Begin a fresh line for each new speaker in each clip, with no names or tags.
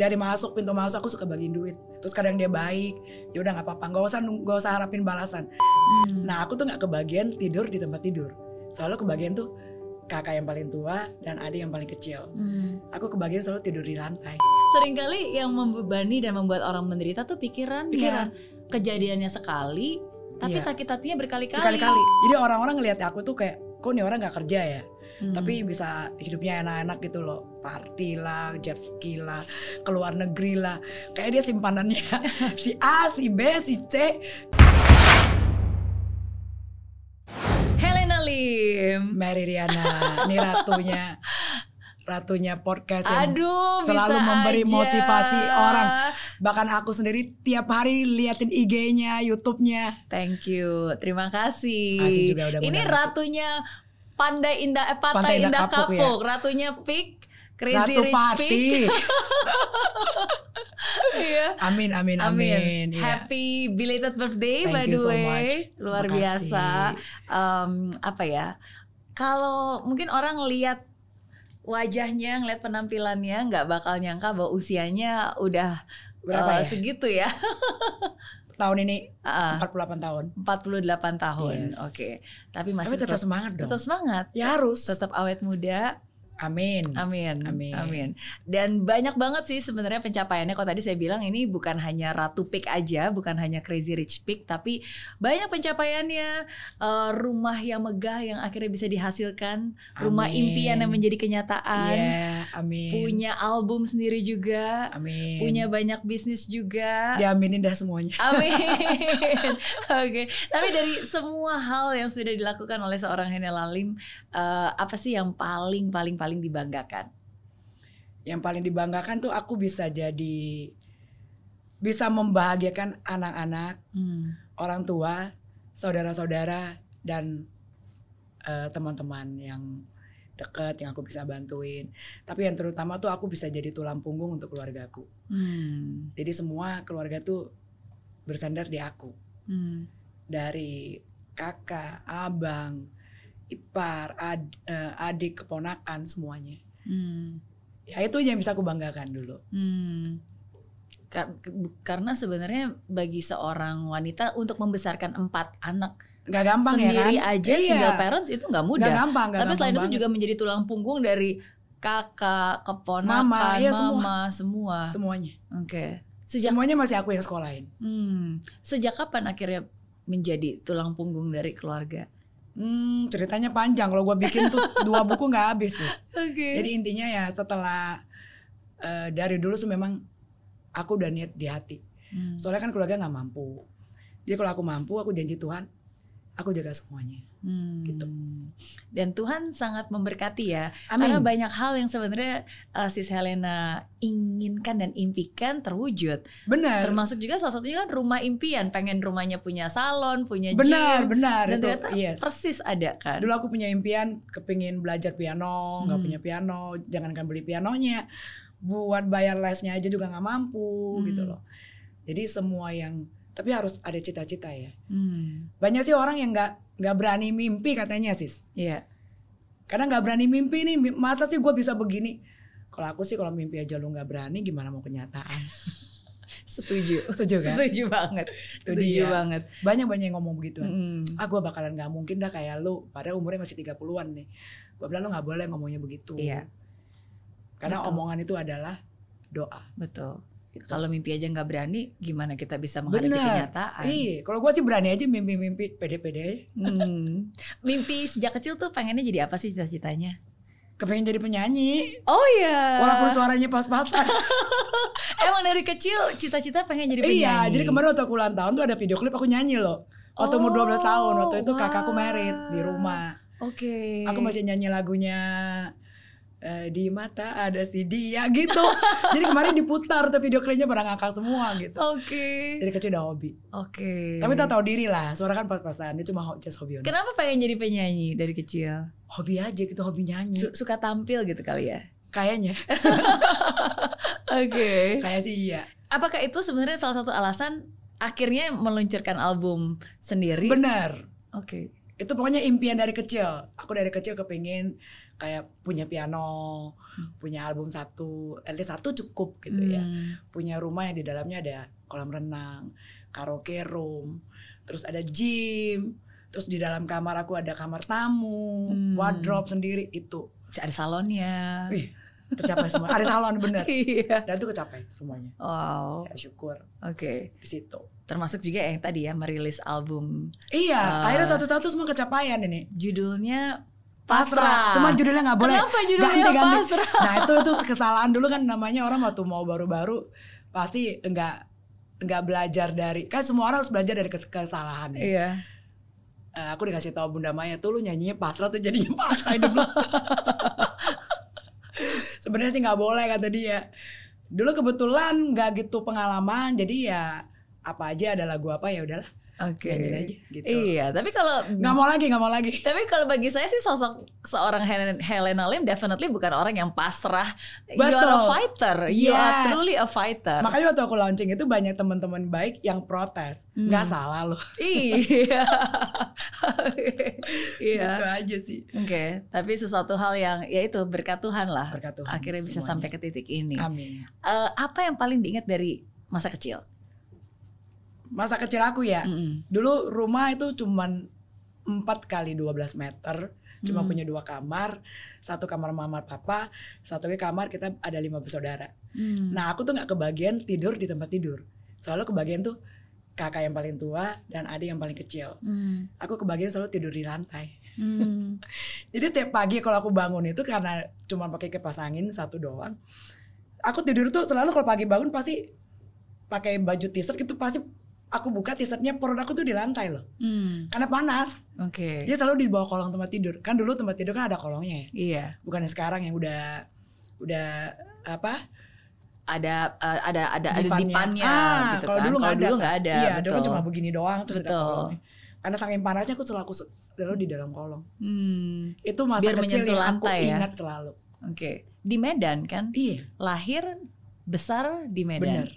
dari masuk pintu masuk aku suka bagiin duit terus kadang dia baik ya udah nggak apa-apa nggak usah nggak usah harapin balasan
hmm.
nah aku tuh nggak kebagian tidur di tempat tidur soalnya kebagian tuh
kakak yang paling tua dan adik yang paling kecil. Hmm. Aku kebagian selalu tidur di lantai. Seringkali yang membebani dan membuat orang menderita tuh pikirannya. Pikiran. Kejadiannya sekali, tapi iya. sakit hatinya berkali-kali. Berkali-kali. Jadi orang-orang ngelihat aku tuh kayak, kok nih orang nggak kerja ya? tapi hmm.
bisa hidupnya enak-enak gitu loh party lah jet ski lah keluar negeri lah kayak dia simpanannya si A si B si C Helena Lim Mary Riana ini ratunya ratunya podcast yang Aduh, selalu memberi aja. motivasi orang. Bahkan aku sendiri tiap hari liatin IG-nya, YouTube-nya.
Thank you, terima kasih. juga udah Ini ratunya Pandai Indah eh Pantai, Pantai Indah, Indah Kapuk, ya? Kapuk ya? ratunya Pik Crazy Ratu Rich Party. yeah. Iya. Amin amin amin. Iya. Happy belated birthday Thank by the way. So Luar Makasih. biasa. Um, apa ya? Kalau mungkin orang lihat wajahnya, ngeliat penampilannya, nggak bakal nyangka bahwa usianya udah berapa uh, ya? segitu ya. tahun ini empat puluh delapan tahun. empat puluh delapan tahun. Yes. Oke. Okay. Tapi masih Tapi tetap, tetap semangat dong. Tetap semangat. Ya harus. Tetap awet muda Amin. Amin. Amin. Amin. Dan banyak banget sih sebenarnya pencapaiannya. Kalau tadi saya bilang ini bukan hanya Ratu pick aja, bukan hanya Crazy Rich pick, tapi banyak pencapaiannya. Uh, rumah yang megah yang akhirnya bisa dihasilkan, amin. rumah impian yang menjadi kenyataan. Yeah, amin. Punya album sendiri juga. Amin. Punya banyak bisnis juga. Diaminin dah semuanya. Amin. Oke. okay. Tapi dari semua hal yang sudah dilakukan oleh seorang Henelalim, uh, eh, apa sih yang paling paling paling paling dibanggakan? Yang paling dibanggakan tuh aku
bisa jadi bisa membahagiakan anak-anak,
hmm.
orang tua, saudara-saudara dan teman eh, teman-teman yang deket yang aku bisa bantuin. Tapi yang terutama tuh aku bisa jadi tulang punggung untuk keluargaku.
Hmm.
Jadi semua keluarga tuh bersandar di aku. Hmm. Dari kakak, abang, ipar, ad,
eh, adik, keponakan semuanya. Hmm. Ya itu yang bisa aku banggakan dulu.
Hmm.
Karena sebenarnya bagi seorang wanita untuk membesarkan empat anak nggak gampang ya sendiri ya kan? aja iya. single parents itu nggak mudah. Gak gampang, gak Tapi gampang selain banget. itu juga menjadi tulang punggung dari kakak, keponakan, mama, iya, mama semua. semua. Semuanya. Oke. Okay. Sejak semuanya masih aku yang sekolahin. Hmm. Sejak kapan akhirnya menjadi tulang punggung dari keluarga? Hmm, ceritanya panjang. Kalau gue bikin tuh
dua buku nggak habis. sih. Okay. Jadi intinya ya setelah uh, dari dulu tuh memang aku udah niat di hati. Hmm. Soalnya kan keluarga nggak mampu. Jadi kalau aku mampu, aku janji Tuhan, aku jaga semuanya
hmm. gitu dan Tuhan sangat memberkati ya Amin. karena banyak hal yang sebenarnya uh, sis Helena inginkan dan impikan terwujud benar termasuk juga salah satunya kan rumah impian pengen rumahnya punya salon punya benar gym, benar dan itu, ternyata
yes. persis ada kan dulu aku punya impian kepingin belajar piano nggak hmm. punya piano jangankan beli pianonya buat bayar lesnya aja juga nggak mampu hmm. gitu loh jadi semua yang tapi harus ada cita-cita ya. Hmm. Banyak sih orang yang nggak nggak berani mimpi katanya sis. Iya. Yeah. Karena nggak berani mimpi nih, masa sih gue bisa begini? Kalau aku sih kalau mimpi aja lu nggak berani, gimana mau kenyataan?
Setuju. Setuju kan? Setuju
banget. Setuju Setuju dia. banget. Banyak-banyak yang ngomong begitu. Hmm. Ah gue bakalan nggak mungkin dah kayak lu, padahal umurnya masih 30-an nih. Gue bilang lu nggak boleh ngomongnya begitu. Iya. Yeah. Karena Betul. omongan itu adalah doa.
Betul. Gitu. Kalau mimpi aja nggak berani, gimana kita bisa menghadapi Bener. kenyataan? Iya, kalau gue sih berani aja mimpi-mimpi pede-pede. Hmm. mimpi sejak kecil tuh pengennya jadi apa sih
cita-citanya? Kepengen jadi penyanyi.
Oh iya. Walaupun suaranya pas-pasan. Emang dari kecil cita-cita pengen jadi iya, penyanyi. Iya, jadi kemarin
waktu aku ulang tahun tuh ada video klip aku nyanyi loh.
Waktu oh, umur 12 tahun, waktu itu wow.
kakakku merit di rumah.
Oke. Okay. Aku masih
nyanyi lagunya Eh, di mata ada si dia gitu. Jadi kemarin diputar tuh video klipnya pada ngakak semua gitu. Oke. Okay. Dari kecil udah hobi. Oke. Okay. Tapi tak tahu diri lah, suara kan pas-pasan, itu cuma just hobi. Kenapa pengen jadi penyanyi dari kecil? Hobi aja gitu,
hobi nyanyi. Su suka tampil gitu kali ya? Kayaknya. Oke. okay. Kayak sih iya. Apakah itu sebenarnya salah satu alasan akhirnya meluncurkan album sendiri? Benar. Oke. Okay. Itu pokoknya impian dari kecil. Aku dari kecil kepingin
kayak punya piano, hmm. punya album satu, at satu cukup gitu ya. hmm. ya. Punya rumah yang di dalamnya ada kolam renang, karaoke room, terus ada gym, terus di dalam kamar aku ada kamar tamu, hmm. wardrobe
sendiri itu. Ada salonnya. Wih,
tercapai semua. Ada salon bener. Iya. Dan itu kecapai
semuanya. Wow. Ya, syukur. Oke. Okay. Di situ. Termasuk juga yang tadi ya merilis album. Iya. Uh, akhirnya
satu-satu semua kecapaian ini. Judulnya
pasrah. Cuma judulnya nggak boleh. Kenapa judulnya ganti, ganti. pasrah? Nah itu itu
kesalahan dulu kan namanya orang waktu mau baru-baru pasti enggak enggak belajar dari kan semua orang harus belajar dari kesalahan. Ya? Iya. Uh, aku dikasih tahu Bunda Maya tuh lu nyanyinya pasrah tuh jadinya pasrah hidup Sebenarnya sih nggak boleh kata dia. Dulu kebetulan nggak gitu pengalaman jadi ya apa aja ada lagu apa ya udahlah Oke. Okay.
gitu. Iya, tapi kalau nggak mau lagi, nggak mau lagi. Tapi kalau bagi saya sih sosok seorang Helena Lim definitely bukan orang yang pasrah. Betul. You are a fighter. Yes. You are truly a fighter. Makanya
waktu aku launching itu banyak teman-teman baik yang protes. Hmm. Nggak hmm. salah loh.
Iya. iya. Gitu aja sih. Oke, okay. tapi sesuatu hal yang ya itu berkat Tuhan lah. Berkat Tuhan. Akhirnya bisa semuanya. sampai ke titik ini. Amin. Uh, apa yang paling diingat dari masa kecil? masa kecil aku ya. Mm
-hmm. Dulu rumah itu cuma empat kali 12 meter, cuma mm. punya dua kamar, satu kamar mama papa, satu lagi kamar kita ada lima bersaudara. Mm. Nah, aku tuh nggak kebagian tidur di tempat tidur. Selalu kebagian tuh kakak yang paling tua dan adik yang paling kecil. Mm. Aku kebagian selalu tidur di lantai.
Mm.
Jadi setiap pagi kalau aku bangun itu karena cuma pakai kipas angin satu doang. Aku tidur tuh selalu kalau pagi bangun pasti pakai baju t-shirt itu pasti aku buka t-shirtnya produk aku tuh di lantai loh hmm. karena panas oke okay. dia selalu di bawah kolong tempat tidur kan dulu tempat tidur kan ada kolongnya ya iya bukan sekarang yang udah udah apa
ada uh, ada ada ada dipannya, dipannya ah, gitu kalau kan. Dulu kalau dulu nggak ada. Iya, betul. dulu cuma begini doang terus betul. Karena saking panasnya aku selalu selalu di dalam kolong.
Hmm.
Itu masa Biar kecil yang lantai, aku ya? ingat selalu. Oke. Okay. Di Medan kan? Iya. Lahir besar di Medan. Bener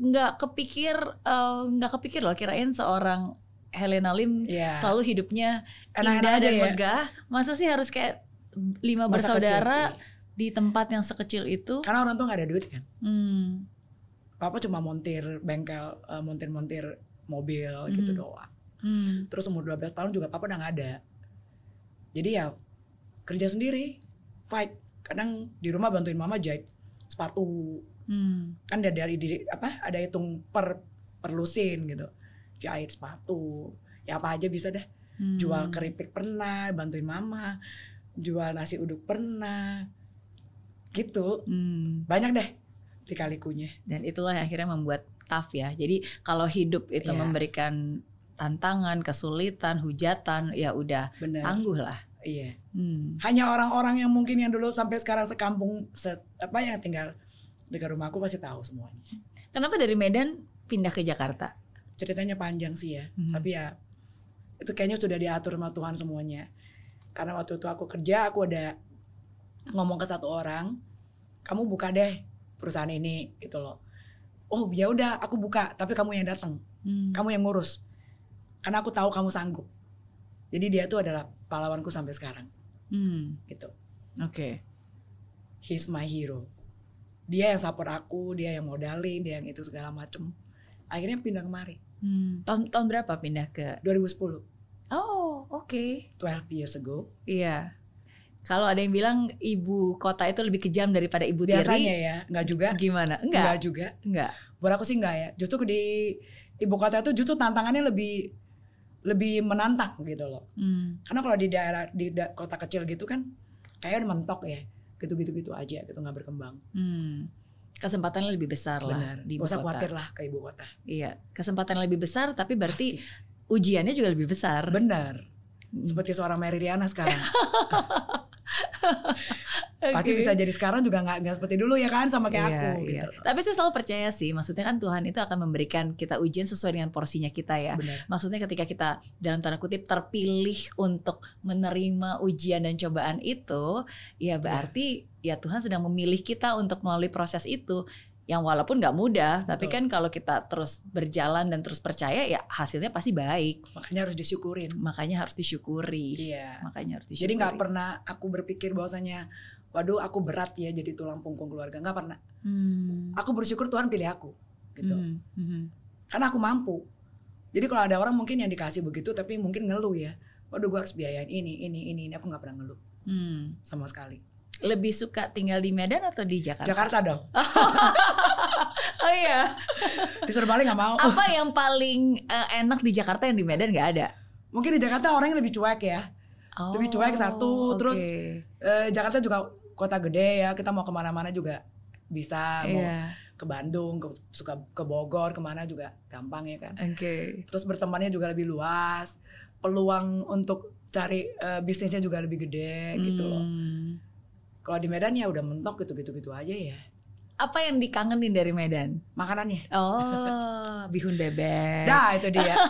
nggak kepikir uh, kepikir loh kirain seorang Helena Lim yeah. selalu hidupnya Enak indah dan ya? megah masa sih harus kayak lima masa bersaudara di tempat yang sekecil itu karena orang tuh nggak ada duit kan
hmm.
papa cuma montir bengkel eh, montir montir mobil hmm. gitu doang
hmm. terus
umur 12 tahun juga papa udah nggak ada jadi ya kerja sendiri fight kadang di rumah bantuin mama jahit sepatu hmm. kan dari diri apa ada hitung per perlusin gitu jahit sepatu ya apa aja bisa deh hmm. jual keripik pernah bantuin mama
jual nasi uduk pernah gitu
hmm.
banyak deh dikalikunya dan itulah yang akhirnya membuat tough ya jadi kalau hidup itu yeah. memberikan tantangan kesulitan hujatan ya udah Bener. tangguh lah
iya hmm. hanya orang-orang yang mungkin yang dulu sampai sekarang sekampung se apa yang tinggal dekat rumah aku pasti tahu semuanya. Kenapa dari Medan pindah ke Jakarta? Ceritanya panjang sih ya, hmm. tapi ya itu kayaknya sudah diatur sama Tuhan semuanya. Karena waktu itu aku kerja, aku ada ngomong ke satu orang, kamu buka deh perusahaan ini gitu loh. Oh ya udah, aku buka, tapi kamu yang datang, hmm. kamu yang ngurus. Karena aku tahu kamu sanggup. Jadi dia tuh adalah pahlawanku sampai sekarang. Hmm. Gitu. Oke. Okay. He's my hero dia yang support aku dia yang modalin dia yang itu segala macem akhirnya pindah kemari hmm. tahun tahun berapa pindah ke 2010
oh oke okay.
12 years ago
iya kalau ada yang bilang ibu kota itu lebih kejam daripada ibu Biasanya tiri. Biasanya ya, enggak juga. Gimana? Enggak. Enggak juga. Enggak. Buat aku sih enggak ya. Justru di ibu kota itu justru tantangannya
lebih lebih menantang gitu loh. Hmm. Karena kalau di daerah di da kota kecil gitu
kan kayak mentok ya gitu-gitu gitu aja gitu nggak berkembang. Hmm. Kesempatannya lebih besar Benar. lah di ibu kota. khawatir lah ke ibu kota. Iya, kesempatan lebih besar tapi berarti Pasti. ujiannya juga lebih besar. Benar. Hmm. Seperti seorang Mary Riana sekarang. okay. pasti bisa jadi
sekarang juga nggak nggak seperti dulu ya kan sama kayak yeah, aku yeah. gitu.
tapi saya selalu percaya sih maksudnya kan Tuhan itu akan memberikan kita ujian sesuai dengan porsinya kita ya Bener. maksudnya ketika kita dalam tanda kutip terpilih untuk menerima ujian dan cobaan itu ya iya. berarti yeah. ya Tuhan sedang memilih kita untuk melalui proses itu yang walaupun nggak mudah, Betul. tapi kan kalau kita terus berjalan dan terus percaya ya hasilnya pasti baik. Makanya harus disyukurin. Makanya harus disyukuri. Iya. Makanya harus disyukuri. Jadi nggak pernah
aku berpikir bahwasanya waduh aku berat ya jadi tulang punggung keluarga nggak pernah
hmm.
aku bersyukur Tuhan pilih aku gitu
hmm. Hmm.
karena aku mampu jadi kalau ada orang mungkin yang dikasih begitu tapi mungkin ngeluh ya waduh gue harus biayain ini ini ini ini aku nggak pernah ngeluh
hmm. sama sekali lebih suka tinggal di Medan atau di Jakarta? Jakarta dong. oh iya. Disuruh balik nggak mau. Apa yang paling uh, enak di
Jakarta yang di Medan nggak ada? Mungkin di Jakarta orangnya lebih cuek ya. Oh, lebih cuek satu, okay. Oh, terus uh, Jakarta juga kota gede ya kita mau kemana-mana juga bisa yeah. mau iya. ke Bandung, ke, suka ke Bogor, kemana juga gampang ya kan. Oke. Okay. Terus bertemannya juga lebih luas, peluang untuk cari uh, bisnisnya juga lebih gede gitu hmm. gitu Kalau di Medan ya udah mentok gitu, gitu-gitu gitu aja ya.
Apa yang dikangenin dari Medan? Makanannya. Oh,
bihun bebek. Dah itu dia.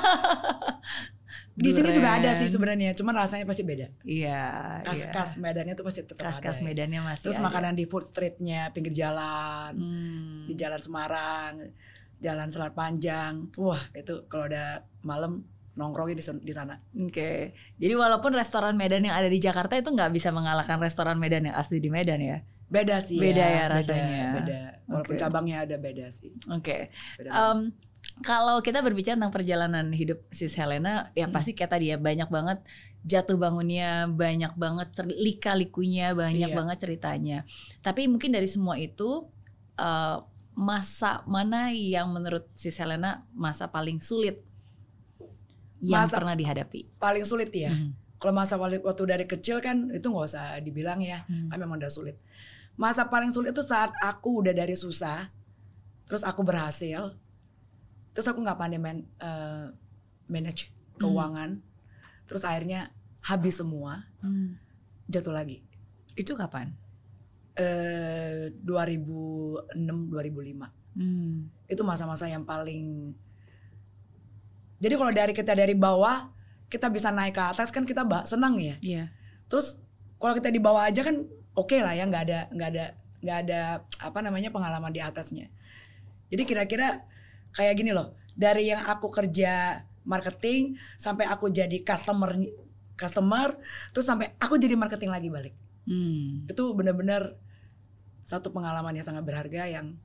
di sini juga ada sih
sebenarnya cuman rasanya pasti beda iya khas khas iya. Medannya tuh pasti tetap khas khas ada, Medannya masih terus ada. makanan di food streetnya pinggir jalan hmm. di jalan Semarang jalan Selat Panjang wah itu kalau udah malam nongkrongnya di, di sana. Oke.
Okay. Jadi walaupun restoran Medan yang ada di Jakarta itu nggak bisa mengalahkan restoran Medan yang asli di Medan ya? Beda sih. Ya, beda ya, ya rasanya. Beda. beda. Walaupun okay. cabangnya ada beda sih. Oke. Okay kalau kita berbicara tentang perjalanan hidup Sis Helena, ya hmm. pasti kayak tadi ya banyak banget jatuh bangunnya, banyak banget lika-likunya, banyak iya. banget ceritanya. Tapi mungkin dari semua itu uh, masa mana yang menurut Sis Helena masa paling sulit yang masa pernah dihadapi? Paling sulit ya.
Hmm. Kalau masa waktu dari kecil kan itu nggak usah dibilang ya, hmm. kan memang udah sulit. Masa paling sulit itu saat aku udah dari susah, terus aku berhasil terus aku nggak pandai man, uh, manage hmm. keuangan hmm. terus akhirnya habis semua hmm. jatuh lagi itu kapan eh, ribu uh, 2006 2005 hmm. itu masa-masa yang paling jadi kalau dari kita dari bawah kita bisa naik ke atas kan kita senang ya yeah. terus kalau kita di bawah aja kan oke okay lah ya nggak ada nggak ada nggak ada apa namanya pengalaman di atasnya jadi kira-kira kayak gini loh dari yang aku kerja marketing sampai aku jadi customer customer terus sampai aku jadi marketing lagi balik hmm. itu benar-benar satu pengalaman yang sangat berharga yang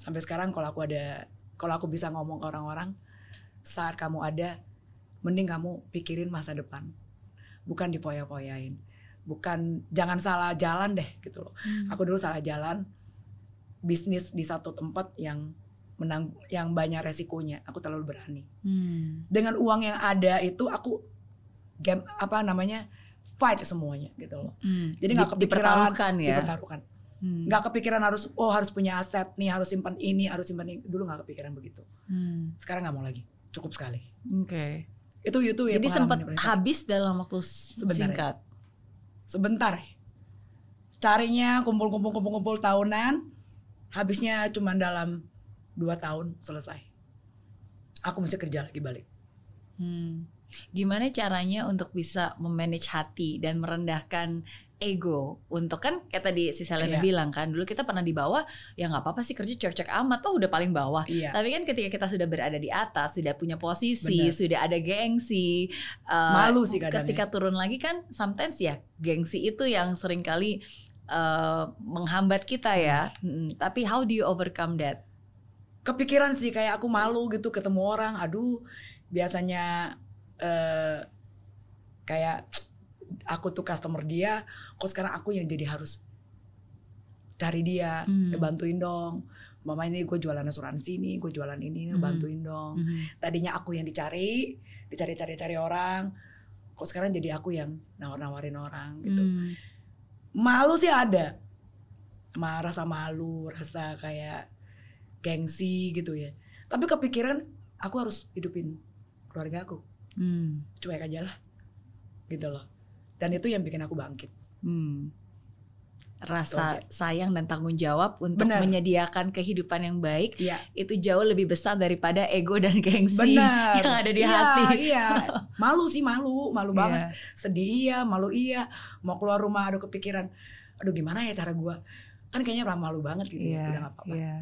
sampai sekarang kalau aku ada kalau aku bisa ngomong ke orang-orang saat kamu ada mending kamu pikirin masa depan bukan dipoya-poyain bukan jangan salah jalan deh gitu loh hmm. aku dulu salah jalan bisnis di satu tempat yang menang yang banyak resikonya aku terlalu berani
hmm.
dengan uang yang ada itu aku game apa namanya fight semuanya gitu loh
hmm. jadi nggak kepikiran dipertaruhkan ya dipertaruhkan
hmm. nggak hmm. kepikiran harus oh harus punya aset nih harus simpan ini harus simpan ini dulu nggak kepikiran begitu hmm. sekarang nggak mau lagi cukup sekali
oke okay. itu itu ya jadi sempat habis dalam waktu sebentar ya. singkat ya. sebentar
carinya kumpul-kumpul kumpul-kumpul tahunan habisnya cuma dalam dua tahun selesai aku mesti kerja lagi balik
hmm. gimana caranya untuk bisa memanage hati dan merendahkan ego untuk kan kayak tadi si Selena yeah. bilang kan dulu kita pernah di bawah ya nggak apa-apa sih kerja cek-cek amat tuh oh udah paling bawah yeah. tapi kan ketika kita sudah berada di atas sudah punya posisi Bener. sudah ada gengsi eh, malu sih kadang ketika ya. turun lagi kan sometimes ya gengsi itu yang seringkali uh, menghambat kita ya. Hmm. Hmm, tapi how do you overcome that? kepikiran sih kayak aku malu gitu ketemu orang aduh biasanya
uh, kayak aku tuh customer dia kok sekarang aku yang jadi harus cari dia hmm. bantuin dong mama ini gue jualan asuransi nih gue jualan ini hmm. bantuin dong hmm. tadinya aku yang dicari dicari cari cari orang kok sekarang jadi aku yang nawar nawarin orang gitu hmm. malu sih ada marah sama malu rasa kayak gengsi gitu ya tapi kepikiran aku harus hidupin keluarga
aku hmm. cuek aja lah gitu loh dan itu yang bikin aku bangkit hmm. rasa sayang dan tanggung jawab untuk Bener. menyediakan kehidupan yang baik ya. itu jauh lebih besar daripada ego dan gengsi Bener. yang ada di ya, hati iya.
malu sih malu malu iya. banget sedih iya malu iya mau keluar rumah aduh kepikiran aduh gimana ya cara gua? kan kayaknya malu banget gitu ya iya, udah gak apa-apa Ya.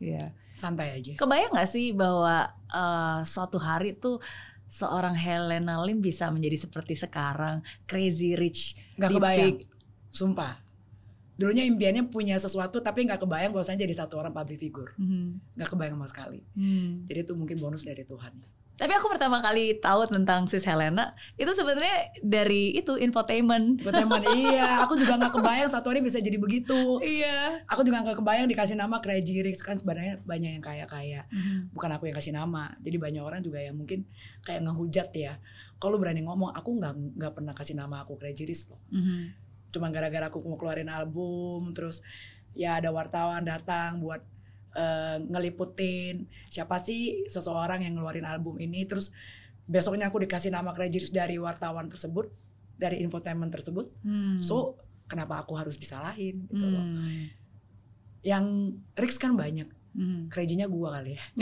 Iya. Santai aja. Kebayang nggak sih bahwa uh, suatu hari tuh seorang Helena Lim bisa menjadi seperti sekarang crazy rich? Gak kebayang. Sumpah. Dulunya impiannya punya sesuatu tapi nggak kebayang bahwasanya jadi satu orang public figure. Mm -hmm.
Gak kebayang sama sekali. Mm. Jadi itu mungkin bonus dari Tuhan
tapi aku pertama kali tahu tentang Sis Helena itu sebenarnya dari itu infotainment. Infotainment iya, aku juga nggak kebayang satu
hari bisa jadi begitu. Iya. Aku juga nggak kebayang dikasih nama Crazy Rich kan sebenarnya banyak yang kaya-kaya. Hmm. Bukan aku yang kasih nama. Jadi banyak orang juga yang mungkin kayak ngehujat ya. Kalau berani ngomong aku nggak nggak pernah kasih nama aku Crazy Rich loh. Hmm. Cuma gara-gara aku mau keluarin album terus ya ada wartawan datang buat Eh, ngeliputin siapa sih seseorang yang ngeluarin album ini terus besoknya aku dikasih nama credits dari wartawan tersebut dari infotainment tersebut
hmm. so
kenapa aku harus disalahin gitu loh hmm. yang Rix kan banyak hmm. kredinya gua kali ya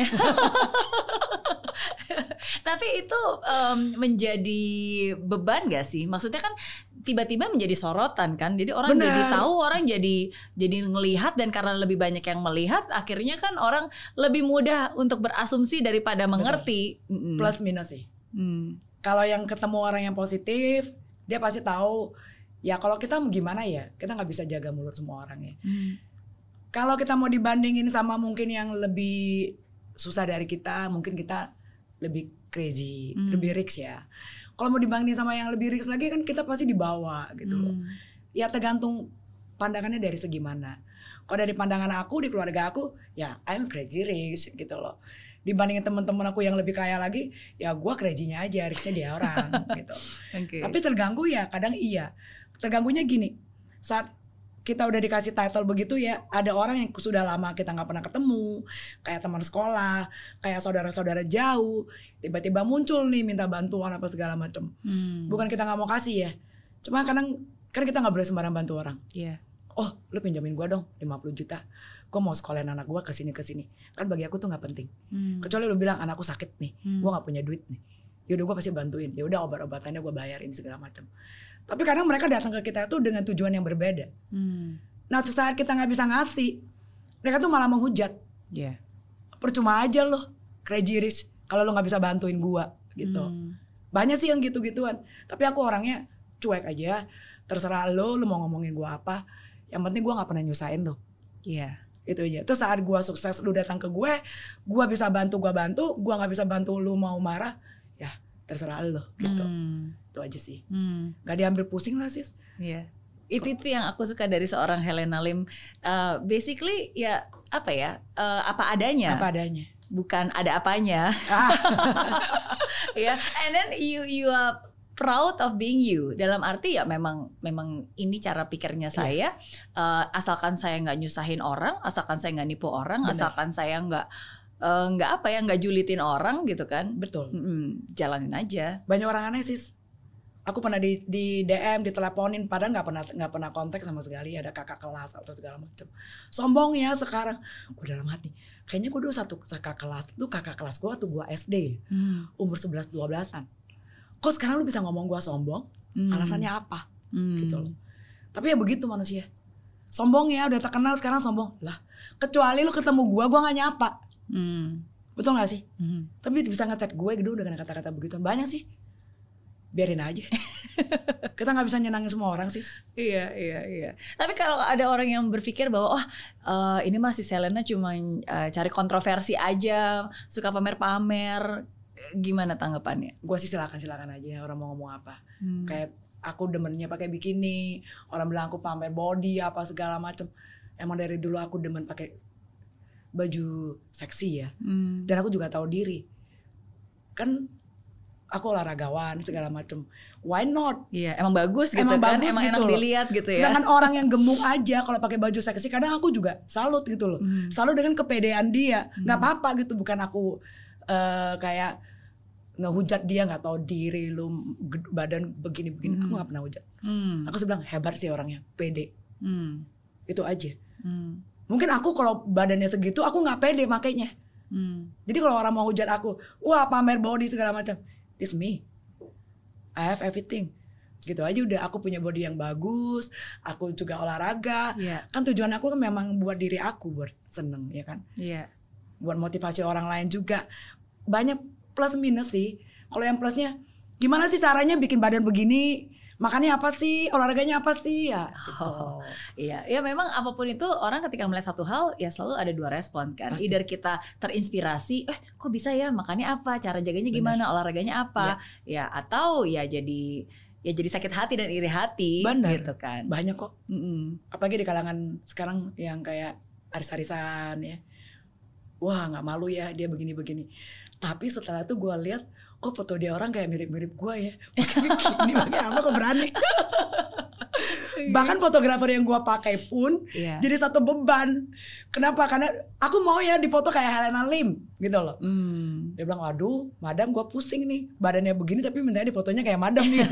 Tapi itu um, menjadi beban gak sih? Maksudnya kan tiba-tiba menjadi sorotan kan jadi orang Bener. jadi tahu orang jadi jadi ngelihat dan karena lebih banyak yang melihat akhirnya kan orang lebih mudah untuk berasumsi daripada mengerti Bener. plus minus sih hmm. kalau yang ketemu orang yang positif dia pasti tahu ya kalau kita mau
gimana ya kita nggak bisa jaga mulut semua orang ya hmm. kalau kita mau dibandingin sama mungkin yang lebih susah dari kita mungkin kita lebih crazy hmm. lebih rich ya kalau mau dibandingin sama yang lebih risk lagi kan kita pasti dibawa gitu loh hmm. ya tergantung pandangannya dari segi mana kalau dari pandangan aku di keluarga aku ya I'm crazy rich gitu loh dibandingin teman-teman aku yang lebih kaya lagi ya gua crazy-nya aja richnya dia orang gitu okay. tapi terganggu ya kadang iya terganggunya gini saat kita udah dikasih title begitu ya ada orang yang sudah lama kita nggak pernah ketemu kayak teman sekolah kayak saudara-saudara jauh tiba-tiba muncul nih minta bantuan apa segala macam.
hmm. bukan
kita nggak mau kasih ya cuma kadang kan kita nggak boleh sembarang bantu orang yeah. oh lu pinjamin gua dong 50 juta gua mau sekolahin anak sini kesini kesini kan bagi aku tuh nggak penting hmm. kecuali lu bilang anakku sakit nih hmm. gua nggak punya duit nih yaudah gue pasti bantuin ya udah obat-obatannya gue bayarin segala macam tapi kadang mereka datang ke kita tuh dengan tujuan yang berbeda hmm. nah saat kita nggak bisa ngasih mereka tuh malah menghujat yeah. percuma aja loh crazy rich kalau lo nggak bisa bantuin gue gitu hmm. banyak sih yang gitu-gituan tapi aku orangnya cuek aja terserah lo lo mau ngomongin gue apa yang penting gue nggak pernah nyusahin lo iya yeah itu aja. Terus saat gue sukses, lu datang ke gue, gue bisa bantu, gue bantu, gue nggak bisa bantu, lu mau marah, terserah lo gitu hmm. itu aja sih hmm. nggak diambil pusing lah sis yeah.
itu itu yang aku suka dari seorang Helena Lim uh, basically ya apa ya uh, apa adanya apa adanya bukan ada apanya ah. ya yeah. and then you you are proud of being you dalam arti ya memang memang ini cara pikirnya iya. saya yeah. uh, asalkan saya nggak nyusahin orang asalkan saya nggak nipu orang Bener. asalkan saya nggak Eh, nggak uh, apa ya nggak julitin orang gitu kan betul mm, jalanin aja banyak orang aneh sih aku pernah di, di DM, diteleponin, padahal nggak pernah nggak
pernah kontak sama sekali. Ada kakak kelas atau segala macam. Sombong ya sekarang. Gue dalam hati, kayaknya gue dulu satu kakak kelas itu kakak kelas gue tuh gue SD, hmm. umur 11 12-an. Kok sekarang lu bisa ngomong gue sombong? Hmm. Alasannya apa? Hmm. Gitu loh. Tapi ya begitu manusia. Sombong ya, udah terkenal sekarang sombong. Lah, kecuali lu ketemu gue, gue gak nyapa. Hmm. Betul gak sih? Hmm. Tapi bisa ngechat gue gitu dengan kata-kata begitu. Banyak sih. Biarin aja. Kita nggak bisa nyenangin semua orang sih.
Iya, iya, iya. Tapi kalau ada orang yang berpikir bahwa oh uh, ini masih Selena cuma uh, cari kontroversi aja, suka pamer-pamer, gimana tanggapannya? Gue sih silakan silakan aja ya, orang mau ngomong apa. Hmm. Kayak aku demennya pakai bikini, orang
bilang aku pamer body apa segala macem. Emang dari dulu aku demen pakai baju seksi ya hmm. dan aku juga tahu diri kan aku olahragawan segala macem why not iya emang bagus gitu emang kan bagus emang gitu enak dilihat gitu ya sedangkan orang yang gemuk aja kalau pakai baju seksi kadang aku juga salut gitu loh hmm. salut dengan kepedean dia hmm. nggak hmm. apa-apa gitu bukan aku uh, kayak ngehujat dia nggak tahu diri lu badan begini-begini hmm. aku nggak pernah hujat hmm. aku sebelah hebat sih orangnya pede hmm. itu aja hmm mungkin aku kalau badannya segitu aku nggak pede makainya hmm. jadi kalau orang mau hujat aku wah pamer body segala macam this me I have everything gitu aja udah aku punya body yang bagus aku juga olahraga yeah. kan tujuan aku kan memang buat diri aku buat seneng ya kan yeah. buat motivasi orang lain juga banyak plus minus sih kalau yang plusnya gimana sih caranya bikin badan begini makannya apa sih, olahraganya apa sih ya.
Gitu. Oh, iya, ya memang apapun itu orang ketika melihat satu hal ya selalu ada dua respon kan. Pasti. Either kita terinspirasi, eh kok bisa ya makannya apa, cara jaganya gimana, Bener. olahraganya apa, ya. ya atau ya jadi ya jadi sakit hati dan iri hati Bener. gitu kan. Banyak kok. Mm -mm. Apalagi di kalangan sekarang yang kayak aris-arisan ya.
Wah nggak malu ya dia begini-begini. Tapi setelah itu gue lihat kok foto dia orang kayak mirip-mirip gue ya ini pakai apa kok berani iya. bahkan fotografer yang gue pakai pun yeah. jadi satu beban kenapa karena aku mau ya difoto kayak Helena Lim gitu loh mm. dia bilang waduh madam gue pusing nih badannya begini tapi mintanya difotonya kayak madam nih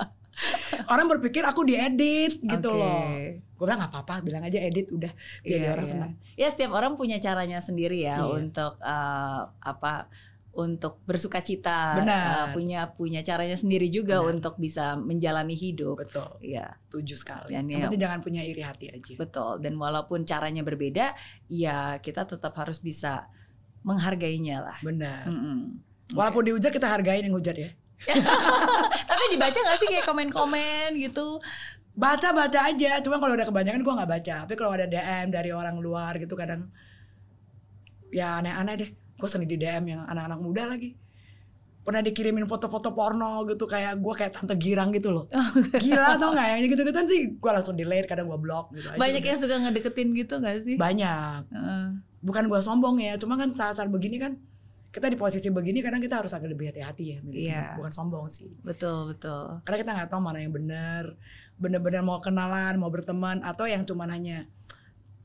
orang berpikir aku diedit gitu okay. loh gue bilang nggak apa-apa bilang aja edit udah biar iya, yeah, orang yeah. senang
ya setiap orang punya caranya sendiri ya yeah. untuk uh, apa untuk bersuka cita, eh, Benar. Uh, punya punya caranya sendiri juga Benar. untuk bisa menjalani hidup. Betul. Ya, setuju sekali. Dan ya, jangan punya iri hati aja. Betul. Dan walaupun caranya berbeda, ya kita tetap harus bisa menghargainya lah. Benar. Mm -mm. Walaupun okay. dihujat kita hargain yang hujat ya. Tapi dibaca gak sih kayak komen-komen gitu? Baca
baca aja. Cuma kalau udah kebanyakan gue nggak baca. Tapi kalau ada DM dari orang luar gitu kadang ya aneh-aneh deh gue sering di DM yang anak-anak muda lagi pernah dikirimin foto-foto porno gitu kayak gue kayak tante girang gitu loh oh, gila tau gak yang gitu-gituan sih gue langsung delay kadang gue blok gitu banyak aja, yang
suka ngedeketin gitu gak sih
banyak uh. bukan gue sombong ya cuma kan saat-saat begini kan kita di posisi begini kadang kita harus agak lebih hati-hati ya yeah. Iya. bukan sombong sih betul betul karena kita nggak tahu mana yang benar benar benar mau kenalan mau berteman atau yang cuma hanya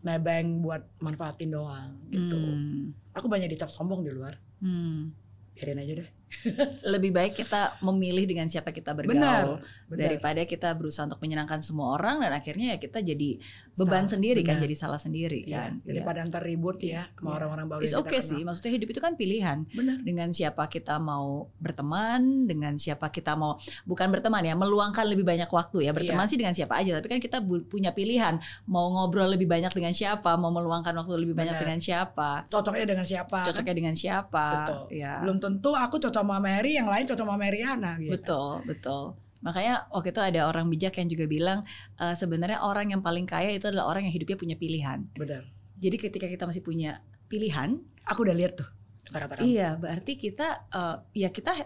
nebeng buat manfaatin doang
gitu hmm
aku banyak dicap sombong di luar hmm. biarin aja deh lebih baik kita memilih dengan siapa kita bergaul benar, benar. daripada kita berusaha untuk menyenangkan semua orang dan akhirnya ya kita jadi beban salah, sendiri kan, benar. kan jadi salah sendiri ya, kan daripada iya. ya. antar ribut ya iya, sama iya. orang-orang
baru It's okay sih
maksudnya hidup itu kan pilihan benar. dengan siapa kita mau berteman dengan siapa kita mau bukan berteman ya meluangkan lebih banyak waktu ya berteman ya. sih dengan siapa aja tapi kan kita punya pilihan mau ngobrol lebih banyak dengan siapa mau meluangkan waktu lebih banyak benar. dengan siapa cocoknya dengan siapa cocoknya kan? dengan siapa Betul. ya belum tentu aku cocok sama Mary, yang lain cocok sama Mariana. Gitu. Betul, betul. Makanya waktu itu ada orang bijak yang juga bilang e, sebenarnya orang yang paling kaya itu adalah orang yang hidupnya punya pilihan. Benar. Jadi ketika kita masih punya pilihan, aku udah lihat tuh kata-kata. Iya, berarti kita uh, ya kita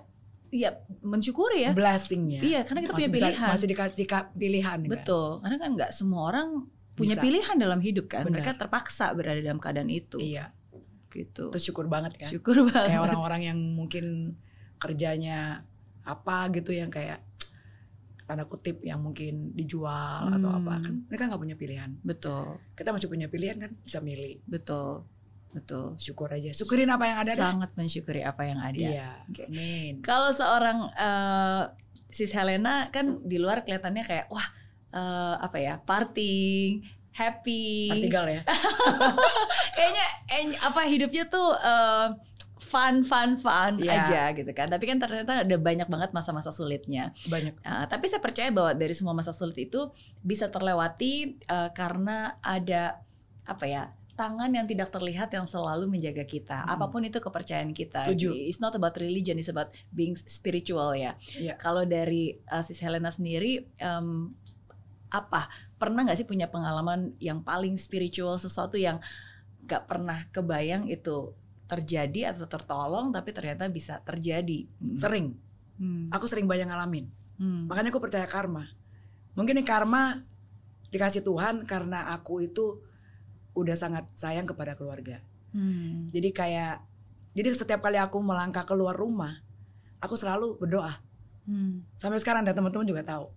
ya mensyukuri ya blessingnya iya karena kita masih punya pilihan bisa, masih dikasih pilihan ya. betul kan? karena kan nggak semua orang punya bisa. pilihan dalam hidup kan Benar. mereka terpaksa berada dalam keadaan itu iya gitu terus syukur banget kan syukur banget kayak orang-orang yang mungkin kerjanya
apa gitu yang kayak tanda kutip yang mungkin dijual hmm. atau apa kan hmm. mereka nggak punya pilihan betul kita masih punya pilihan kan bisa milih betul
betul syukur aja syukurin apa yang ada sangat deh. mensyukuri apa yang ada iya okay. amin kalau seorang uh, sis Helena kan di luar kelihatannya kayak wah uh, apa ya party happy partigal ya kayaknya en, eh, apa hidupnya tuh uh, fun fun fun yeah. aja gitu kan tapi kan ternyata ada banyak banget masa-masa sulitnya banyak uh, tapi saya percaya bahwa dari semua masa sulit itu bisa terlewati uh, karena ada apa ya tangan yang tidak terlihat yang selalu menjaga kita. Hmm. Apapun itu kepercayaan kita. Setuju. It's not about religion, it's about being spiritual ya. Yeah. Kalau dari uh, Sis Helena sendiri, um, apa pernah nggak sih punya pengalaman yang paling spiritual sesuatu yang nggak pernah kebayang itu terjadi atau tertolong tapi ternyata bisa terjadi hmm. sering
hmm.
aku sering banyak ngalamin hmm. makanya aku percaya karma mungkin ini karma dikasih Tuhan karena aku itu udah sangat sayang kepada keluarga hmm. jadi kayak jadi setiap kali aku melangkah keluar rumah aku selalu berdoa hmm. sampai sekarang dan teman-teman juga tahu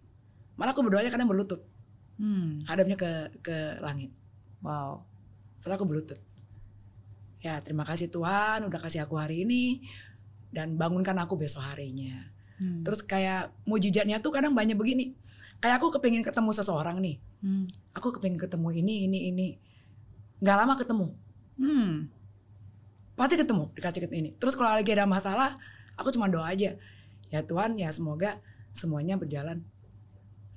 malah aku berdoanya karena berlutut hmm. hadapnya ke ke langit wow selalu aku berlutut ya terima kasih Tuhan udah kasih aku hari ini dan bangunkan aku besok harinya. Hmm. Terus kayak mujizatnya tuh kadang banyak begini. Kayak aku kepingin ketemu seseorang nih. Hmm. Aku kepingin ketemu ini, ini, ini. Nggak lama ketemu. Hmm. Pasti ketemu, dikasih ini. Terus kalau lagi ada masalah, aku cuma doa aja. Ya Tuhan, ya semoga semuanya berjalan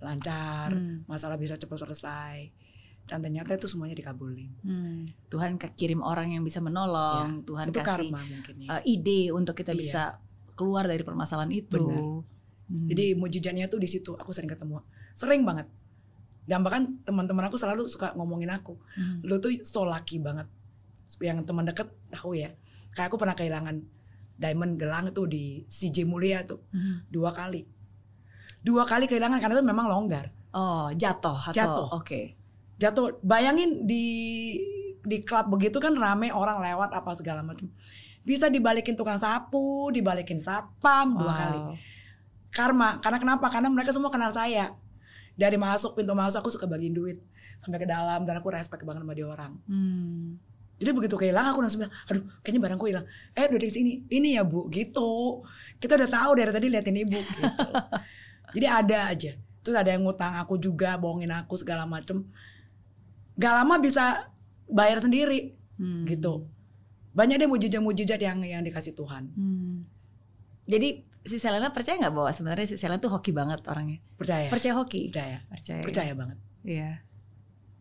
lancar, hmm. masalah bisa
cepat selesai dan ternyata itu semuanya dikabulin. Hmm. Tuhan kirim orang yang bisa menolong, ya, Tuhan itu kasih karma mungkin, ya. uh, ide untuk kita iya. bisa keluar dari permasalahan itu. Hmm. Jadi mujizatnya tuh di situ. Aku sering ketemu, sering banget. Dan
bahkan teman-teman aku selalu suka ngomongin aku, hmm. lu tuh so lucky banget. Yang teman deket tahu ya. Kayak aku pernah kehilangan diamond gelang tuh di CJ Mulia tuh hmm. dua kali. Dua kali kehilangan karena itu memang longgar. Oh, jatuh atau oke. Okay jatuh bayangin di di klub begitu kan rame orang lewat apa segala macam bisa dibalikin tukang sapu dibalikin satpam wow. dua kali karma karena kenapa karena mereka semua kenal saya dari masuk pintu masuk aku suka bagiin duit sampai ke dalam dan aku respect banget sama dia orang
hmm.
jadi begitu kehilangan aku langsung bilang aduh kayaknya barangku hilang eh duduk di sini ini ya bu gitu kita udah tahu dari tadi liatin ibu gitu. jadi ada aja terus ada yang ngutang aku juga bohongin aku segala macem gak lama bisa bayar sendiri hmm. gitu
banyak deh mujizat-mujizat yang yang dikasih Tuhan hmm. jadi si Selena percaya nggak bahwa sebenarnya si Selena tuh hoki banget orangnya percaya percaya hoki percaya percaya percaya banget iya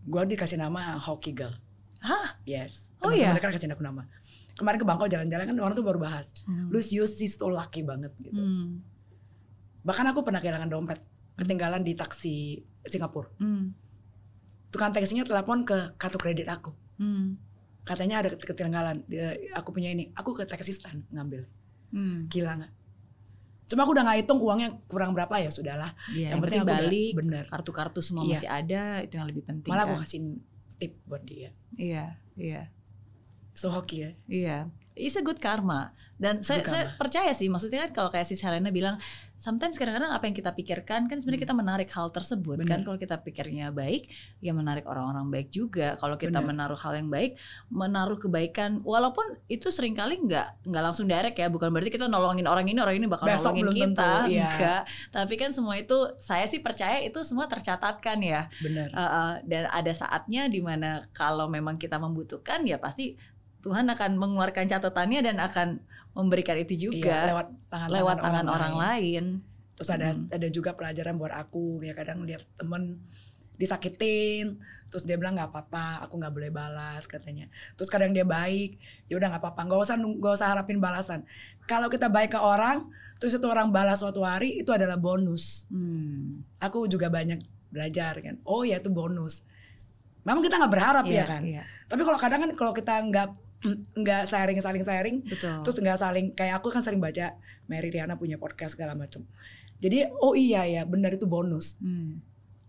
gue dikasih nama hoki girl
hah yes oh iya mereka kasih aku nama kemarin ke Bangkok jalan-jalan kan orang tuh baru bahas hmm. lu you she's so lucky banget gitu hmm. bahkan aku pernah kehilangan dompet ketinggalan di taksi Singapura hmm tukang taksinya telepon ke kartu kredit aku. Hmm. Katanya ada ketinggalan aku punya ini. Aku ke teksistan ngambil. Hmm. Gila gak? Cuma aku udah nggak hitung uangnya kurang berapa ya sudahlah. Ya, yang, yang penting, balik, bener. kartu-kartu semua iya. masih ada,
itu yang lebih penting. Malah kan? aku kasih
tip buat dia.
Iya, iya. So hoki ya. Iya it's a good karma dan saya, good saya percaya sih maksudnya kan kalau kayak si Helena bilang sometimes kadang-kadang apa yang kita pikirkan kan sebenarnya kita hmm. menarik hal tersebut Bener. kan kalau kita pikirnya baik ya menarik orang-orang baik juga kalau kita Bener. menaruh hal yang baik menaruh kebaikan walaupun itu seringkali nggak nggak langsung direct ya bukan berarti kita nolongin orang ini orang ini bakal Besok nolongin kita tentu, ya. enggak tapi kan semua itu saya sih percaya itu semua tercatatkan ya Bener. Uh, uh, dan ada saatnya dimana kalau memang kita membutuhkan ya pasti Tuhan akan mengeluarkan catatannya dan akan memberikan itu iya, juga iya, lewat
tangan, lewat tangan, orang, orang lain. lain. Terus ada hmm. ada juga pelajaran buat aku ya kadang dia temen disakitin, terus dia bilang nggak apa-apa, aku nggak boleh balas katanya. Terus kadang dia baik, ya udah nggak apa-apa, nggak usah nggak usah harapin balasan. Kalau kita baik ke orang, terus itu orang balas suatu hari itu adalah bonus. Hmm. Aku juga banyak belajar kan. Oh ya itu bonus memang kita nggak berharap iya, ya kan. iya. Tapi kalau kadang kan kalau kita nggak nggak sharing saling sharing Betul. terus nggak saling kayak aku kan sering baca Mary Riana punya podcast segala macam jadi oh iya ya benar itu bonus hmm.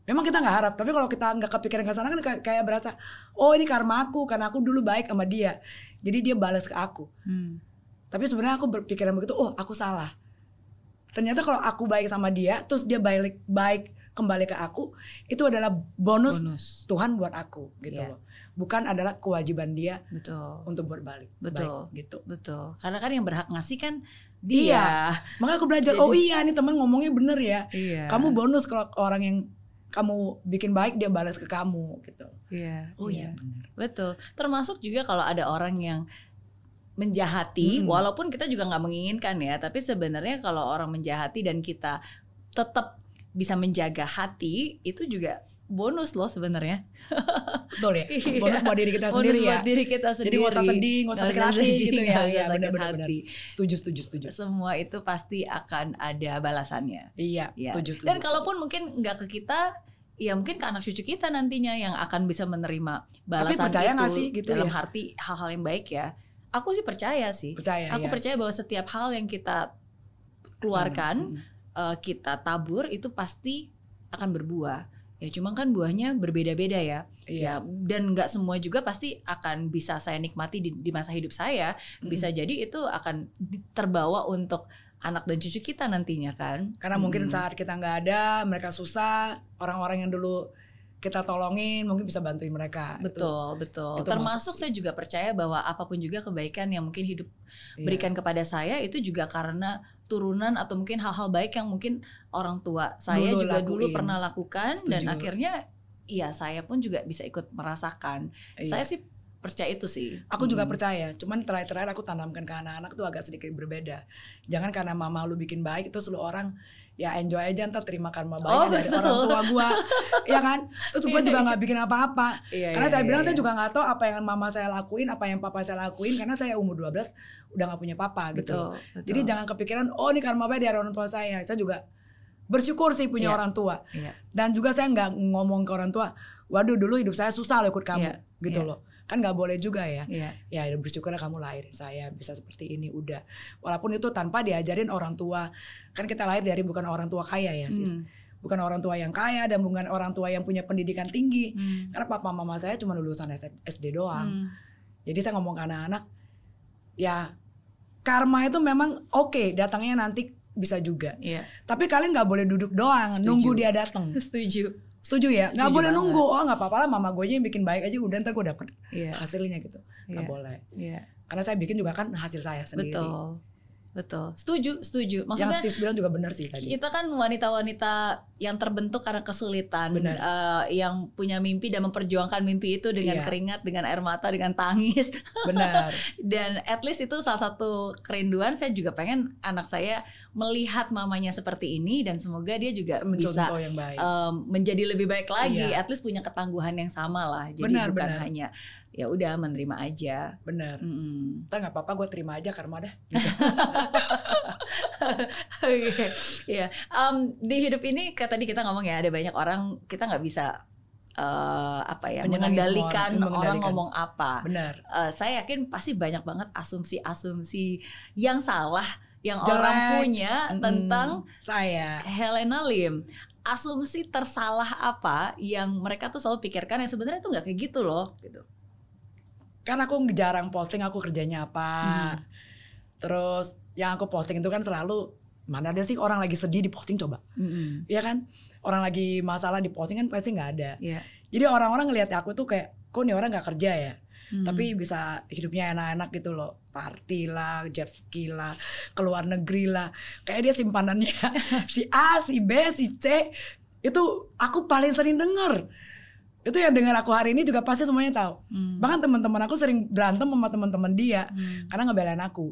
memang kita nggak harap tapi kalau kita nggak kepikiran ke sana kan kayak berasa oh ini karma aku karena aku dulu baik sama dia jadi dia balas ke aku hmm. tapi sebenarnya aku berpikiran begitu oh aku salah ternyata kalau aku baik sama dia terus dia baik baik kembali ke aku itu adalah bonus, bonus. Tuhan buat aku gitu yeah. loh bukan adalah kewajiban dia betul untuk berbalik betul
Baik, gitu betul karena kan yang berhak ngasih kan dia iya. makanya aku belajar Jadi, oh iya
nih teman ngomongnya bener ya iya. kamu bonus kalau orang yang kamu bikin baik dia
balas ke kamu gitu iya oh iya, iya bener. betul termasuk juga kalau ada orang yang menjahati hmm. walaupun kita juga nggak menginginkan ya tapi sebenarnya kalau orang menjahati dan kita tetap bisa menjaga hati itu juga bonus loh sebenarnya. Betul
ya. Iya. Bonus buat diri kita sendiri bonus ya. buat diri kita sendiri. Jadi gak usah sedih,
gak usah sakit hati gitu ya. Gak iya, usah ya, sakit bener, hati. Setuju, setuju, setuju. Semua itu pasti akan ada balasannya. Iya, ya. setuju, setuju. Dan setuju. kalaupun mungkin nggak ke kita, ya mungkin ke anak cucu kita nantinya yang akan bisa menerima balasan Tapi percaya itu sih, gitu dalam ya? arti hal-hal yang baik ya. Aku sih percaya sih. Percaya. Aku ya. percaya bahwa setiap hal yang kita keluarkan, hmm. hmm. hmm. Eh, kita tabur itu pasti akan berbuah ya cuma kan buahnya berbeda-beda ya yeah. ya dan nggak semua juga pasti akan bisa saya nikmati di, di masa hidup saya mm. bisa jadi itu akan terbawa untuk anak dan cucu kita nantinya kan karena mungkin mungkin hmm. saat kita nggak ada mereka susah orang-orang yang dulu kita tolongin mungkin bisa bantuin mereka betul itu, betul itu termasuk maksud. saya juga percaya bahwa apapun juga kebaikan yang mungkin hidup iya. berikan kepada saya itu juga karena turunan atau mungkin hal-hal baik yang mungkin orang tua saya dulu juga lakuin. dulu pernah lakukan Setuju. dan akhirnya iya saya pun juga bisa ikut merasakan. Iya. Saya sih percaya itu sih. Aku juga hmm. percaya,
cuman terakhir-terakhir aku tanamkan ke anak-anak tuh agak sedikit berbeda. Jangan karena mama lu bikin baik itu seluruh orang ya enjoy aja ntar terima karma baik oh, dari betul. orang tua gue ya kan terus gue iya, juga iya. nggak bikin apa-apa
iya, karena iya, saya iya, bilang iya. saya juga
nggak tahu apa yang mama saya lakuin apa yang papa saya lakuin karena saya umur 12 udah nggak punya papa gitu betul. jadi jangan kepikiran oh ini karma baik dari orang tua saya saya juga bersyukur sih punya iya. orang tua iya. dan juga saya nggak ngomong ke orang tua waduh dulu hidup saya susah loh ikut kamu iya, gitu iya. loh kan nggak boleh juga ya yeah. ya, ya bersyukur kamu lahir, saya bisa seperti ini udah walaupun itu tanpa diajarin orang tua kan kita lahir dari bukan orang tua kaya ya sis mm bukan orang tua yang kaya dan bukan orang tua yang punya pendidikan tinggi. Hmm. Karena papa mama saya cuma lulusan SD doang. Hmm. Jadi saya ngomong ke anak-anak, ya karma itu memang oke okay, datangnya nanti bisa juga. Yeah. Tapi kalian nggak boleh duduk doang Setuju. nunggu dia datang. Setuju. Setuju ya? Gak nggak boleh banget. nunggu. Oh nggak apa-apa lah mama gue aja yang bikin baik aja udah ntar gue dapet yeah. hasilnya gitu. Nggak yeah. boleh. Yeah. Karena saya bikin juga kan hasil saya sendiri. Betul. Betul,
setuju, setuju. Maksudnya yang sis juga
benar sih tadi. Kita
kan wanita-wanita yang terbentuk karena kesulitan, benar. Uh, yang punya mimpi dan memperjuangkan mimpi itu dengan iya. keringat, dengan air mata, dengan tangis. Benar. dan at least itu salah satu kerinduan. Saya juga pengen anak saya melihat mamanya seperti ini dan semoga dia juga bisa yang baik. Um, menjadi lebih baik lagi. Iya. At least punya ketangguhan yang sama lah. Jadi benar, bukan benar. hanya ya udah menerima aja. benar, Mm -hmm. Kita nggak apa-apa, gue terima aja karma dah. Gitu. Oke, okay. ya. Yeah. Um, di hidup ini, kata tadi kita ngomong ya, ada banyak orang kita nggak bisa uh, apa ya mengendalikan, orang, mengendalikan ngomong apa. Benar. Uh, eh, saya yakin pasti banyak banget asumsi-asumsi yang salah yang Jelek. orang punya hmm, tentang saya Helena Lim. Asumsi tersalah apa yang mereka tuh selalu pikirkan yang sebenarnya tuh nggak kayak gitu loh gitu kan aku jarang posting aku
kerjanya apa. Hmm. Terus yang aku posting itu kan selalu mana ada sih orang lagi sedih di posting coba, mm-hmm. ya kan? Orang lagi masalah diposting kan pasti nggak ada. Yeah. Jadi orang-orang ngelihat aku tuh kayak, kok nih orang nggak kerja ya? Mm. Tapi bisa hidupnya enak-enak gitu loh, party lah, jet ski lah, keluar negeri lah. Kayak dia simpanannya si A, si B, si C itu aku paling sering dengar itu yang dengar aku hari ini juga pasti semuanya tahu hmm. bahkan teman-teman aku sering berantem sama teman-teman dia hmm. karena ngebelain aku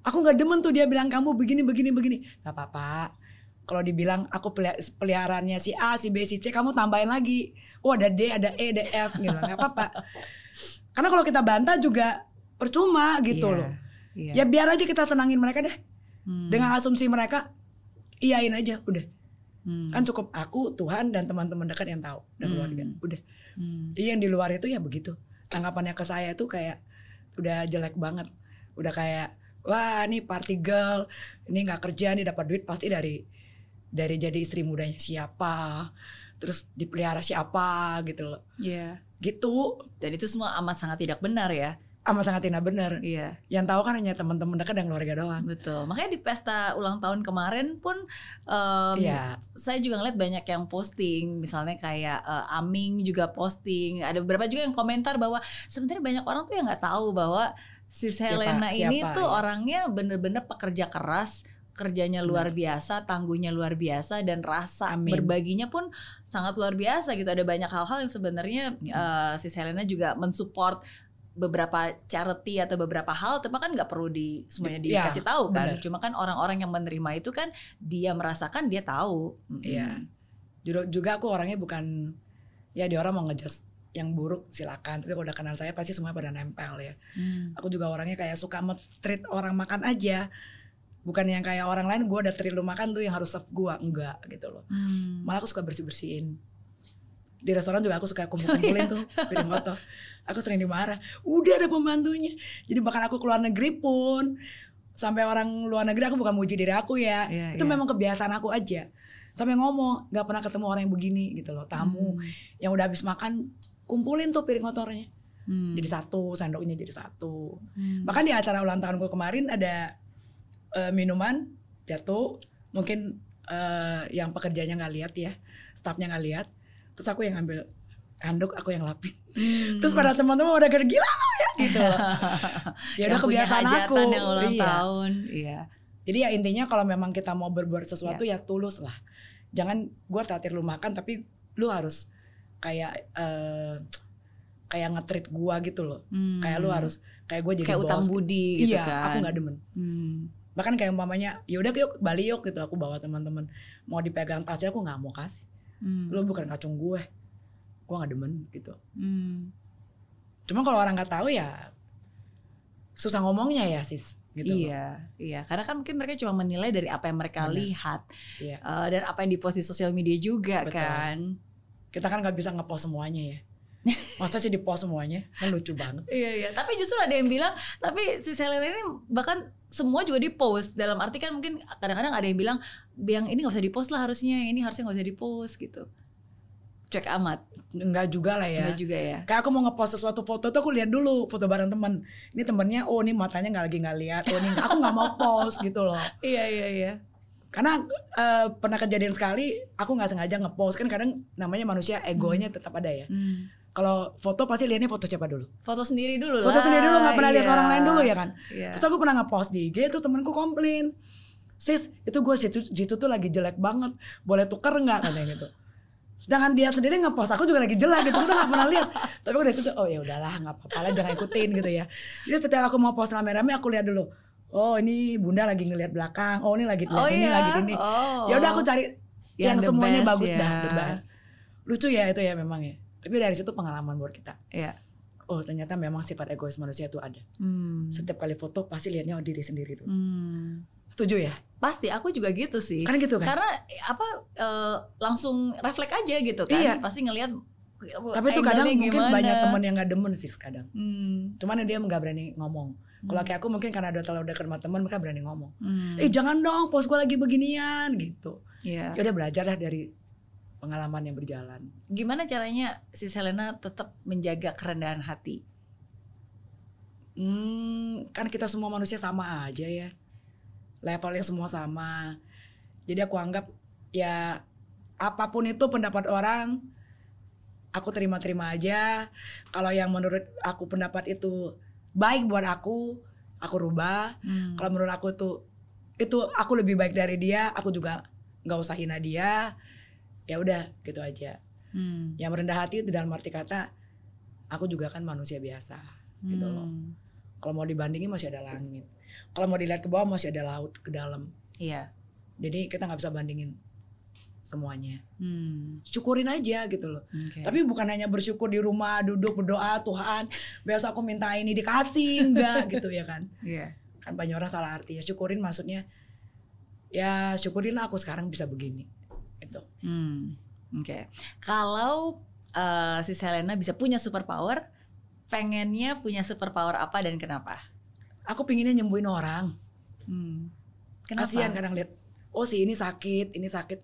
aku nggak demen tuh dia bilang kamu begini begini begini nggak apa-apa kalau dibilang aku peliharannya si A si B si C kamu tambahin lagi oh ada D ada E ada F gitu nggak apa-apa karena kalau kita bantah juga percuma gitu yeah. loh yeah. ya biar aja kita senangin mereka deh hmm. dengan asumsi mereka iyain aja udah Hmm. Kan cukup aku, Tuhan dan teman-teman dekat yang tahu dan hmm. keluarga. Udah. Hmm. Jadi yang di luar itu ya begitu. Tanggapannya ke saya tuh kayak udah jelek banget. Udah kayak wah ini party girl, ini nggak kerja, ini dapat duit pasti dari dari jadi istri mudanya siapa, terus dipelihara siapa gitu loh. Iya. Yeah. Gitu. Dan itu semua amat sangat tidak benar ya amat sangat tidak benar.
Iya. Yang tahu kan hanya teman-teman dekat dan keluarga doang. Betul. Makanya di pesta ulang tahun kemarin pun um, iya. saya juga ngeliat banyak yang posting, misalnya kayak uh, Aming juga posting, ada beberapa juga yang komentar bahwa sebenarnya banyak orang tuh yang nggak tahu bahwa si Helena siapa, ini siapa, tuh ya. orangnya bener-bener pekerja keras, kerjanya luar biasa, tanggungnya luar biasa dan rasa Amin. berbaginya pun sangat luar biasa gitu. Ada banyak hal-hal yang sebenarnya hmm. uh, si Selena juga mensupport beberapa charity atau beberapa hal itu kan nggak perlu di semuanya dikasih yeah, tahu kan bener. cuma kan orang-orang yang menerima itu kan dia merasakan dia tahu iya hmm. juga aku orangnya bukan
ya dia orang mau ngejelas yang buruk silakan tapi kalau udah kenal saya pasti semuanya pada nempel ya hmm. aku juga orangnya kayak suka treat orang makan aja bukan yang kayak orang lain gue udah treat lu makan tuh yang harus serve gue enggak gitu loh hmm. malah aku suka bersih bersihin di restoran juga aku suka kumpul-kumpulin tuh piring kotor. Aku sering dimarah. Udah ada pembantunya. Jadi bahkan aku keluar negeri pun sampai orang luar negeri aku bukan muji diri aku ya. Yeah, itu yeah. memang kebiasaan aku aja. Sampai ngomong nggak pernah ketemu orang yang begini gitu loh. Tamu hmm. yang udah habis makan kumpulin tuh piring kotornya. Hmm. Jadi satu, sendoknya jadi satu. Hmm. Bahkan di acara ulang tahunku kemarin ada uh, minuman jatuh, mungkin uh, yang pekerjanya nggak lihat ya, stafnya nggak lihat terus aku yang ambil handuk aku yang lapin
hmm. terus pada
teman-teman udah gila loh ya gitu ya udah kebiasaan aku yang ulang iya. tahun iya jadi ya intinya kalau memang kita mau berbuat sesuatu yeah. ya tulus lah jangan gue traktir lu makan tapi lu harus kayak uh, kayak ngetrit gue gitu loh hmm. kayak lu harus kayak gue jadi kayak bos. utang gitu. budi gitu iya, kan aku nggak demen hmm. bahkan kayak umpamanya yaudah yuk Bali yuk gitu aku bawa teman-teman mau dipegang tasnya aku nggak mau kasih
hmm. lu bukan
kacung gue
gue gak demen gitu hmm. cuma kalau orang nggak tahu ya susah ngomongnya ya sis gitu iya loh. iya karena kan mungkin mereka cuma menilai dari apa yang mereka lihat iya. uh, dan apa yang dipost di sosial media juga Betul. kan kita kan nggak bisa ngepost semuanya ya Masa sih di post semuanya? Kan lucu banget. iya iya. Tapi justru ada yang bilang, tapi si Selena ini bahkan semua juga di post. Dalam arti kan mungkin kadang-kadang ada yang bilang, yang ini nggak usah di post lah harusnya, ini harusnya nggak usah di post gitu. Cek amat.
nggak juga lah ya. Nggak juga ya. Kayak aku mau ngepost sesuatu foto tuh aku lihat dulu foto bareng temen. Ini temennya, oh ini matanya nggak lagi nggak lihat. Oh ini aku nggak mau post gitu loh. iya iya iya karena uh, pernah kejadian sekali aku nggak sengaja ngepost kan kadang namanya manusia egonya hmm. tetap ada ya hmm kalau foto pasti liatnya foto siapa dulu?
Foto sendiri dulu lah. Foto sendiri dulu nggak pernah yeah. lihat iya. orang lain dulu ya kan? Yeah. Terus
aku pernah ngepost di IG terus temenku komplain. Sis, itu gue situ situ tuh lagi jelek banget. Boleh tuker nggak katanya gitu. Sedangkan dia sendiri ngepost aku juga lagi jelek gitu, aku gak pernah lihat. Tapi gue dari situ, oh ya udahlah, nggak apa-apa lah, jangan ikutin gitu ya. Jadi setiap aku mau post rame-rame, aku lihat dulu. Oh ini bunda lagi ngelihat belakang, oh ini lagi lihat oh, ini, yeah. lagi iya? ini. Oh. Ya udah aku oh. cari ya,
yang, yang semuanya best, bagus yeah. dah, ya. the
Lucu ya itu ya memang ya. Tapi dari situ pengalaman buat kita. Iya. Oh ternyata memang sifat egois manusia itu ada.
Hmm. Setiap
kali foto pasti lihatnya oh, diri sendiri dulu. Hmm. Setuju ya? Pasti, aku juga gitu sih. Karena gitu kan? Karena
eh, apa e, langsung refleks aja gitu kan? Iya. Pasti ngelihat eh, tapi itu kadang mungkin banyak temen
yang nggak demen sih kadang hmm. cuman dia nggak berani ngomong kalau hmm. kayak aku mungkin karena udah terlalu dekat sama teman mereka berani ngomong hmm. eh jangan dong pos gue lagi beginian
gitu yeah. ya udah
belajar lah dari pengalaman yang berjalan.
Gimana caranya si Selena tetap menjaga kerendahan hati? Hmm, kan kita semua manusia sama aja ya. Levelnya semua sama.
Jadi aku anggap ya apapun itu pendapat orang, aku terima-terima aja. Kalau yang menurut aku pendapat itu baik buat aku, aku rubah. Hmm. Kalau menurut aku itu itu aku lebih baik dari dia, aku juga nggak usah hina dia ya udah gitu aja hmm. yang merendah hati itu dalam arti kata aku juga kan manusia biasa hmm. gitu loh hmm. kalau mau dibandingin masih ada langit kalau mau dilihat ke bawah masih ada laut ke dalam iya jadi kita nggak bisa bandingin semuanya hmm. syukurin aja gitu loh okay. tapi bukan hanya bersyukur di rumah duduk berdoa Tuhan biasa aku minta ini dikasih enggak gitu ya kan yeah. kan banyak orang salah artinya syukurin maksudnya ya syukurin
aku sekarang bisa begini
gitu.
Hmm.
Oke. Okay. Kalau uh, si Selena bisa punya superpower, pengennya punya superpower apa dan kenapa?
Aku pinginnya nyembuhin orang. Hmm.
Kenapa? Kasian kadang
lihat, oh si ini sakit, ini sakit.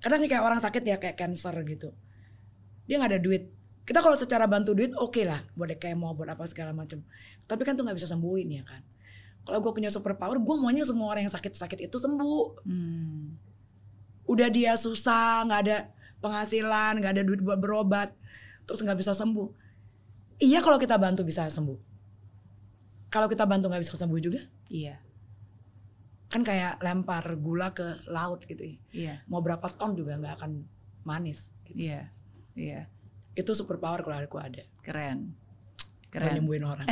Kadang kayak orang sakit ya kayak cancer gitu. Dia nggak ada duit. Kita kalau secara bantu duit oke okay lah, buat kayak mau buat apa segala macam. Tapi kan tuh nggak bisa sembuhin ya kan. Kalau gue punya superpower, gue maunya semua orang yang sakit-sakit itu sembuh.
Hmm
udah dia susah nggak ada penghasilan nggak ada duit buat berobat terus nggak bisa sembuh iya kalau kita bantu bisa sembuh kalau kita bantu nggak bisa sembuh juga iya kan kayak lempar gula ke laut gitu ya iya. mau berapa ton juga nggak akan manis gitu. iya iya itu super power kalau aku ada keren Keren. nyembuhin orang.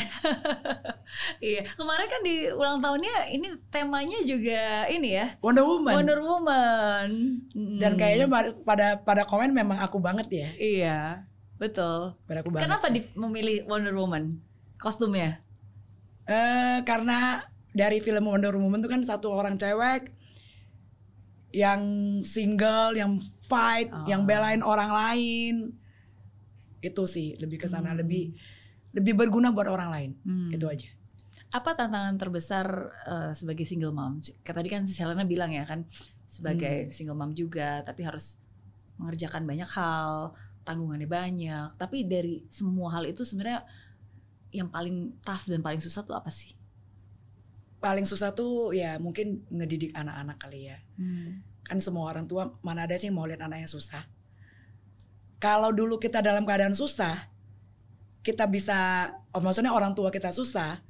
iya, kemarin kan di ulang tahunnya ini temanya juga ini ya. Wonder Woman. Wonder Woman. Hmm. Dan kayaknya
pada pada komen memang aku banget ya.
Iya, betul. Pada aku banget. Kenapa memilih Wonder Woman kostumnya?
Eh uh, karena dari film Wonder Woman itu kan satu orang cewek yang single, yang fight, oh. yang belain orang lain. Itu sih lebih ke sana hmm. lebih lebih berguna buat orang lain hmm. itu aja
apa tantangan terbesar uh, sebagai single mom? tadi kan Selena bilang ya kan sebagai hmm. single mom juga, tapi harus mengerjakan banyak hal, tanggungannya banyak. Tapi dari semua hal itu sebenarnya yang paling tough dan paling susah tuh apa sih? Paling susah tuh ya mungkin ngedidik anak-anak kali ya.
Hmm.
Kan semua orang tua mana ada sih yang mau lihat anaknya susah. Kalau dulu kita dalam keadaan susah, kita bisa oh, maksudnya orang tua kita susah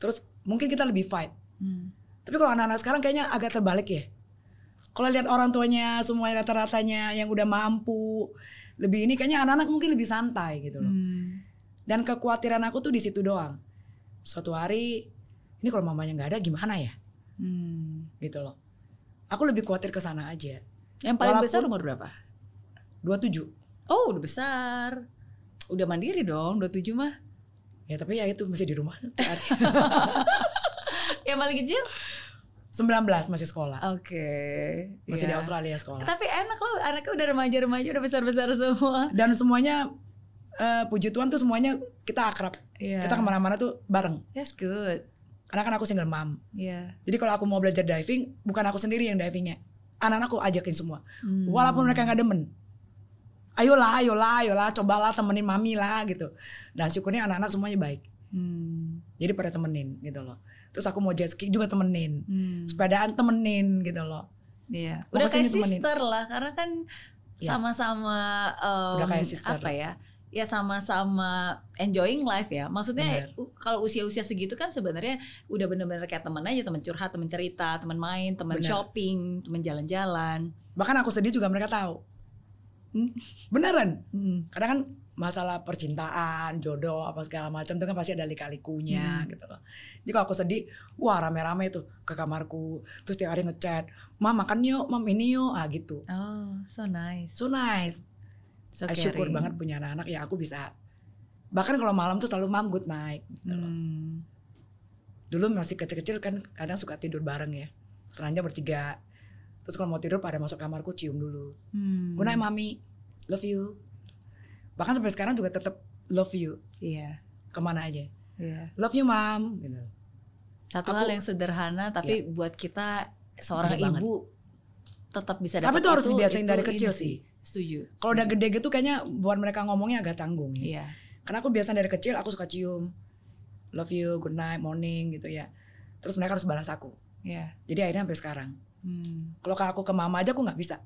terus mungkin kita lebih fight hmm. tapi kalau anak-anak sekarang kayaknya agak terbalik ya kalau lihat orang tuanya semua rata-ratanya yang udah mampu lebih ini kayaknya anak-anak mungkin lebih santai gitu loh hmm. dan kekhawatiran aku tuh di situ doang suatu hari ini kalau mamanya nggak ada gimana ya hmm. gitu loh aku lebih
khawatir ke sana aja
yang paling Walaupun, besar umur
berapa 27 oh udah besar udah mandiri dong tujuh mah ya tapi ya itu masih di rumah yang paling kecil
19 masih sekolah. Oke. Okay, masih yeah. di ya. Australia sekolah.
Tapi enak loh, anaknya udah remaja-remaja, udah besar-besar semua. Dan
semuanya uh, puji Tuhan tuh semuanya kita akrab. Yeah. Kita kemana-mana tuh bareng. That's good. Karena kan aku single mom. Yeah. Jadi kalau aku mau belajar diving, bukan aku sendiri yang divingnya. Anak-anakku ajakin semua.
Hmm. Walaupun mereka
nggak demen ayolah ayolah ayolah cobalah temenin mami lah gitu dan nah, syukurnya anak-anak semuanya baik hmm. jadi pada temenin gitu loh terus aku mau jet ski juga temenin hmm. sepedaan temenin gitu loh
Iya. Udah kayak temenin. sister lah karena kan iya. sama-sama um, udah kayak sister apa ya? ya sama-sama enjoying life ya. Maksudnya kalau usia-usia segitu kan sebenarnya udah bener-bener kayak teman aja, Teman curhat, teman cerita, teman main, teman shopping, teman jalan-jalan. Bahkan aku sedih juga mereka tahu.
Hmm. Beneran. Hmm. Karena kan masalah percintaan, jodoh apa segala macam itu kan pasti ada likalikunya likunya hmm. gitu loh. Jadi kalau aku sedih, wah rame-rame tuh ke kamarku, terus tiap hari ngechat, "Mam makan yuk, mam ini yuk." Ah gitu. Oh, so nice. So nice. So syukur banget punya anak-anak ya aku bisa. Bahkan kalau malam tuh selalu mam good night gitu hmm. Dulu masih kecil-kecil kan kadang suka tidur bareng ya. selanjutnya bertiga terus kalau mau tidur pada masuk kamarku cium dulu hmm. good night mami love you
bahkan sampai sekarang juga tetap love you iya yeah. kemana aja yeah. love you mom gitu satu aku, hal yang sederhana tapi yeah. buat kita seorang Bener ibu banget. tetap bisa dapat tapi itu harus dibiasain dari kecil sih
setuju kalau udah gede gitu kayaknya buat mereka ngomongnya agak canggung ya yeah. karena aku biasa dari kecil aku suka cium love you good night morning gitu ya terus mereka harus balas aku yeah. jadi akhirnya sampai sekarang Hmm. Kalau kayak aku ke mama aja aku nggak bisa.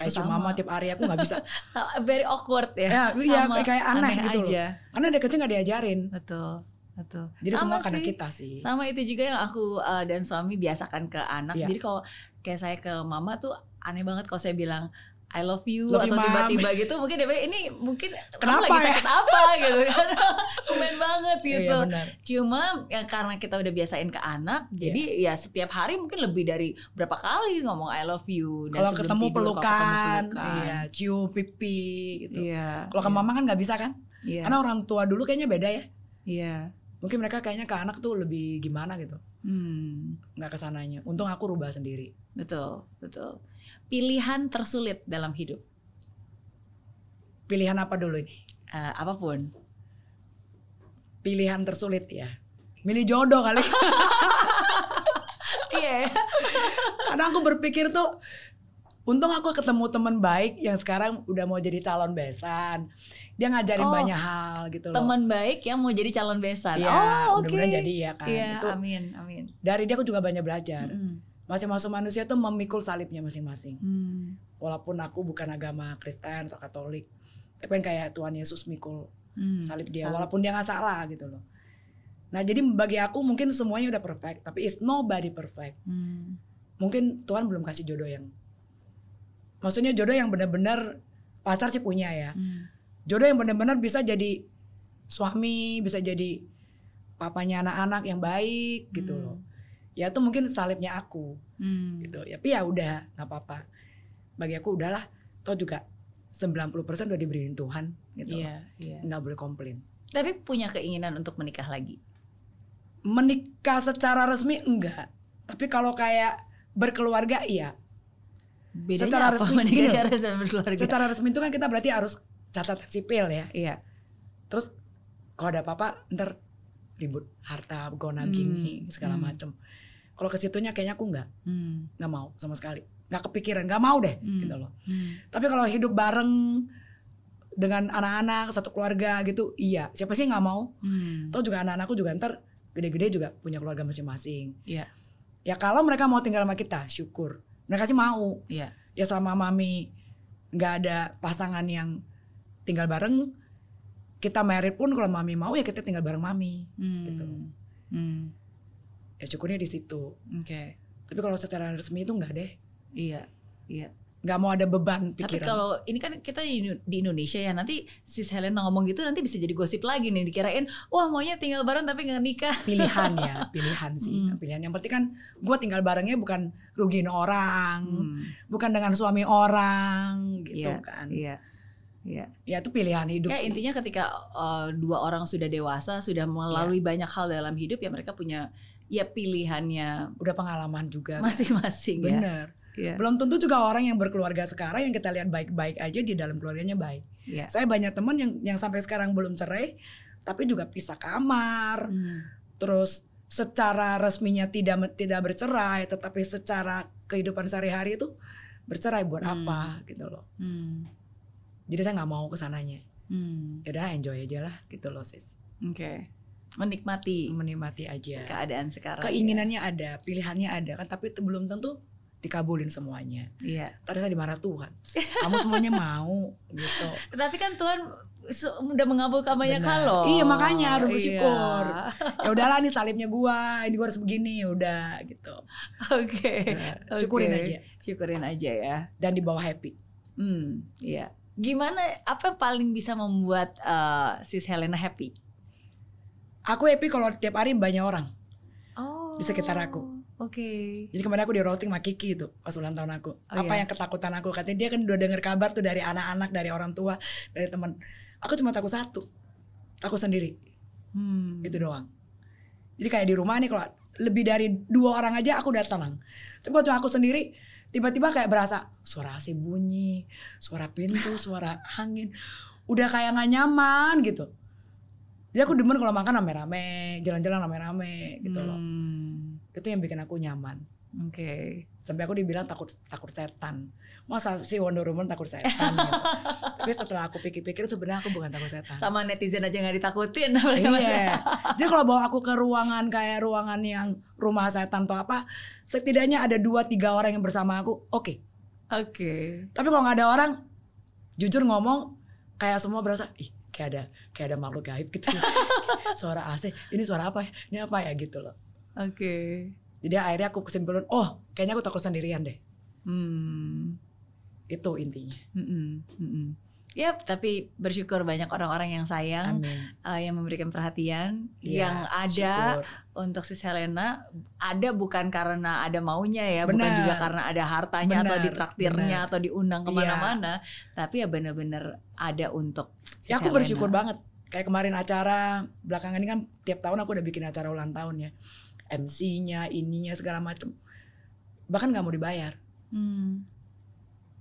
Kayak sama. mama tiap hari aku nggak bisa.
Very awkward
ya. Ya, ya kayak aneh, aneh gitu aja. loh. Karena dari kecil nggak diajarin. Betul. Betul. Jadi sama semua sih. karena kita sih.
Sama itu juga yang aku uh, dan suami biasakan ke anak. Yeah. Jadi kalau kayak saya ke mama tuh aneh banget kalau saya bilang I love you love atau tiba-tiba gitu mungkin dia ini mungkin kenapa kamu lagi ya? sakit apa gitu kan tumben banget gitu iya, cuma ya karena kita udah biasain ke anak yeah. jadi ya setiap hari mungkin lebih dari berapa kali ngomong I love you dan kalau ketemu pelukan, ketemu pelukan iya,
cium pipi gitu yeah, kalau ke iya. mama kan nggak bisa kan yeah. karena orang tua dulu kayaknya beda ya iya mungkin mereka kayaknya ke anak tuh lebih gimana gitu hmm. nggak kesananya untung aku rubah sendiri betul betul
pilihan tersulit dalam hidup pilihan apa dulu ini uh, apapun pilihan tersulit ya milih
jodoh kali iya karena aku berpikir tuh Untung aku ketemu teman baik yang sekarang udah mau jadi calon besan. Dia ngajarin oh, banyak hal
gitu loh. Teman baik
yang mau jadi calon besan. Ya, oh, oke. Okay. jadi ya kan. Ya, itu
amin, amin.
Dari dia aku juga banyak belajar. Masing-masing mm. manusia tuh memikul salibnya masing-masing. Mm. Walaupun aku bukan agama Kristen atau Katolik, tapi kan kayak Tuhan Yesus mikul
mm, salib dia salib. walaupun
dia nggak salah gitu loh. Nah, jadi bagi aku mungkin semuanya udah perfect, tapi it's nobody perfect. Mm. Mungkin Tuhan belum kasih jodoh yang maksudnya jodoh yang benar-benar pacar sih punya ya hmm. jodoh yang benar-benar bisa jadi suami bisa jadi papanya anak-anak yang baik gitu hmm. gitu loh ya itu mungkin salibnya aku hmm. gitu ya tapi ya udah nggak apa-apa bagi aku udahlah toh juga 90% udah diberiin Tuhan gitu yeah, loh. yeah. boleh komplain
tapi punya keinginan untuk menikah lagi
menikah secara resmi enggak tapi kalau kayak berkeluarga iya Bedanya secara apa resmi, menikah secara resmi berkeluarga? Secara resmi itu kan kita berarti harus catat sipil ya, iya. Terus kalau ada apa-apa ntar ribut harta, gona hmm. gini segala hmm. macem. Kalau ke situnya kayaknya aku nggak, hmm. mau sama sekali, nggak kepikiran, nggak mau deh hmm. gitu loh. Hmm. Tapi kalau hidup bareng dengan anak-anak satu keluarga gitu, iya. Siapa sih nggak mau? Hmm. Tahu juga anak-anakku juga ntar gede-gede juga punya keluarga masing-masing. Iya. -masing. Yeah. Ya kalau mereka mau tinggal sama kita, syukur mereka sih mau ya, ya selama mami nggak ada pasangan yang tinggal bareng kita merit pun kalau mami mau ya kita tinggal bareng mami hmm. gitu hmm. ya cukurnya di situ
okay. tapi kalau secara resmi itu nggak deh
iya iya nggak mau ada beban pikiran. Tapi kalau
ini kan kita di, Indonesia ya nanti sis Helen ngomong gitu nanti bisa jadi gosip lagi nih dikirain wah maunya tinggal bareng tapi nggak nikah. Pilihan ya,
pilihan sih, hmm.
pilihan. Yang penting kan gue tinggal barengnya bukan rugiin orang,
hmm. bukan dengan suami orang gitu yeah, kan. Iya. Yeah. Ya.
ya itu pilihan hidup. Ya sih. intinya ketika uh, dua orang sudah dewasa, sudah melalui ya. banyak hal dalam hidup, ya mereka punya ya pilihannya. Udah pengalaman juga. Kan. Masing-masing. Kan? Bener.
Yeah. Belum tentu juga orang yang berkeluarga sekarang yang kita lihat baik-baik aja di dalam keluarganya baik. Yeah. Saya banyak teman yang yang sampai sekarang belum cerai, tapi juga pisah kamar. Hmm. Terus secara resminya tidak tidak bercerai, tetapi secara kehidupan sehari-hari itu bercerai buat hmm. apa gitu loh. Hmm. Jadi saya nggak mau kesananya. Hmm. Ya udah enjoy aja lah gitu loh sis.
Oke. Okay menikmati
menikmati aja keadaan sekarang ya. keinginannya ya. ada pilihannya ada kan tapi belum tentu dikabulin semuanya. Iya. Tadi saya dimarah Tuhan. Kamu semuanya mau
gitu. Tapi kan Tuhan udah mengabulkan banyak hal loh. Iya makanya harus iya. bersyukur. Iya. Ya udahlah nih salibnya
gua, ini gua harus begini, ya udah gitu. Oke. Okay. Nah, syukurin aja. Syukurin aja ya. Dan di bawah happy. Hmm, iya.
Gimana apa yang paling bisa membuat uh, sis Helena happy? Aku happy kalau tiap hari banyak orang.
Oh. Di sekitar aku Oke. Okay. Jadi
kemarin aku di roasting sama Kiki itu pas ulang tahun aku. Oh, Apa iya? yang ketakutan aku? Katanya dia kan udah denger kabar tuh dari anak-anak, dari orang tua, dari teman. Aku cuma takut satu. Takut sendiri. Hmm. Itu doang. Jadi kayak di rumah nih kalau lebih dari dua orang aja aku udah tenang. Tapi kalau cuma aku sendiri, tiba-tiba kayak berasa suara AC bunyi, suara pintu, suara angin. Udah kayak gak nyaman gitu. Jadi aku demen kalau makan rame-rame, jalan-jalan rame-rame gitu hmm. loh itu yang bikin aku nyaman Oke. Okay. Sampai aku dibilang takut takut setan. Masa si Wonder Woman takut setan? gitu. Tapi setelah aku pikir-pikir sebenarnya aku bukan
takut setan. Sama netizen aja nggak ditakutin. Iya.
Jadi kalau bawa aku ke ruangan kayak ruangan yang rumah setan atau apa, setidaknya ada dua tiga orang yang bersama aku. Oke. Okay. Oke. Okay. Tapi kalau nggak ada orang, jujur ngomong kayak semua berasa ih kayak ada kayak ada makhluk gaib gitu. Ya. suara AC, ini suara apa ya? Ini apa ya gitu loh. Oke. Okay. Jadi akhirnya aku kesimpulan, oh kayaknya aku takut sendirian deh. Hmm. Itu intinya. Mm -mm, mm
Yap, tapi bersyukur banyak orang-orang yang sayang, uh, yang memberikan perhatian, ya, yang ada syukur. untuk si Selena, ada bukan karena ada maunya ya, bener. bukan juga karena ada hartanya bener, atau ditraktirnya bener. atau diundang iya. kemana-mana, ya. tapi ya benar-benar ada untuk. Si ya aku bersyukur banget.
Kayak kemarin acara belakangan ini kan tiap tahun aku udah bikin acara ulang tahun ya. MC-nya, ininya segala macam bahkan nggak mau dibayar. Hmm.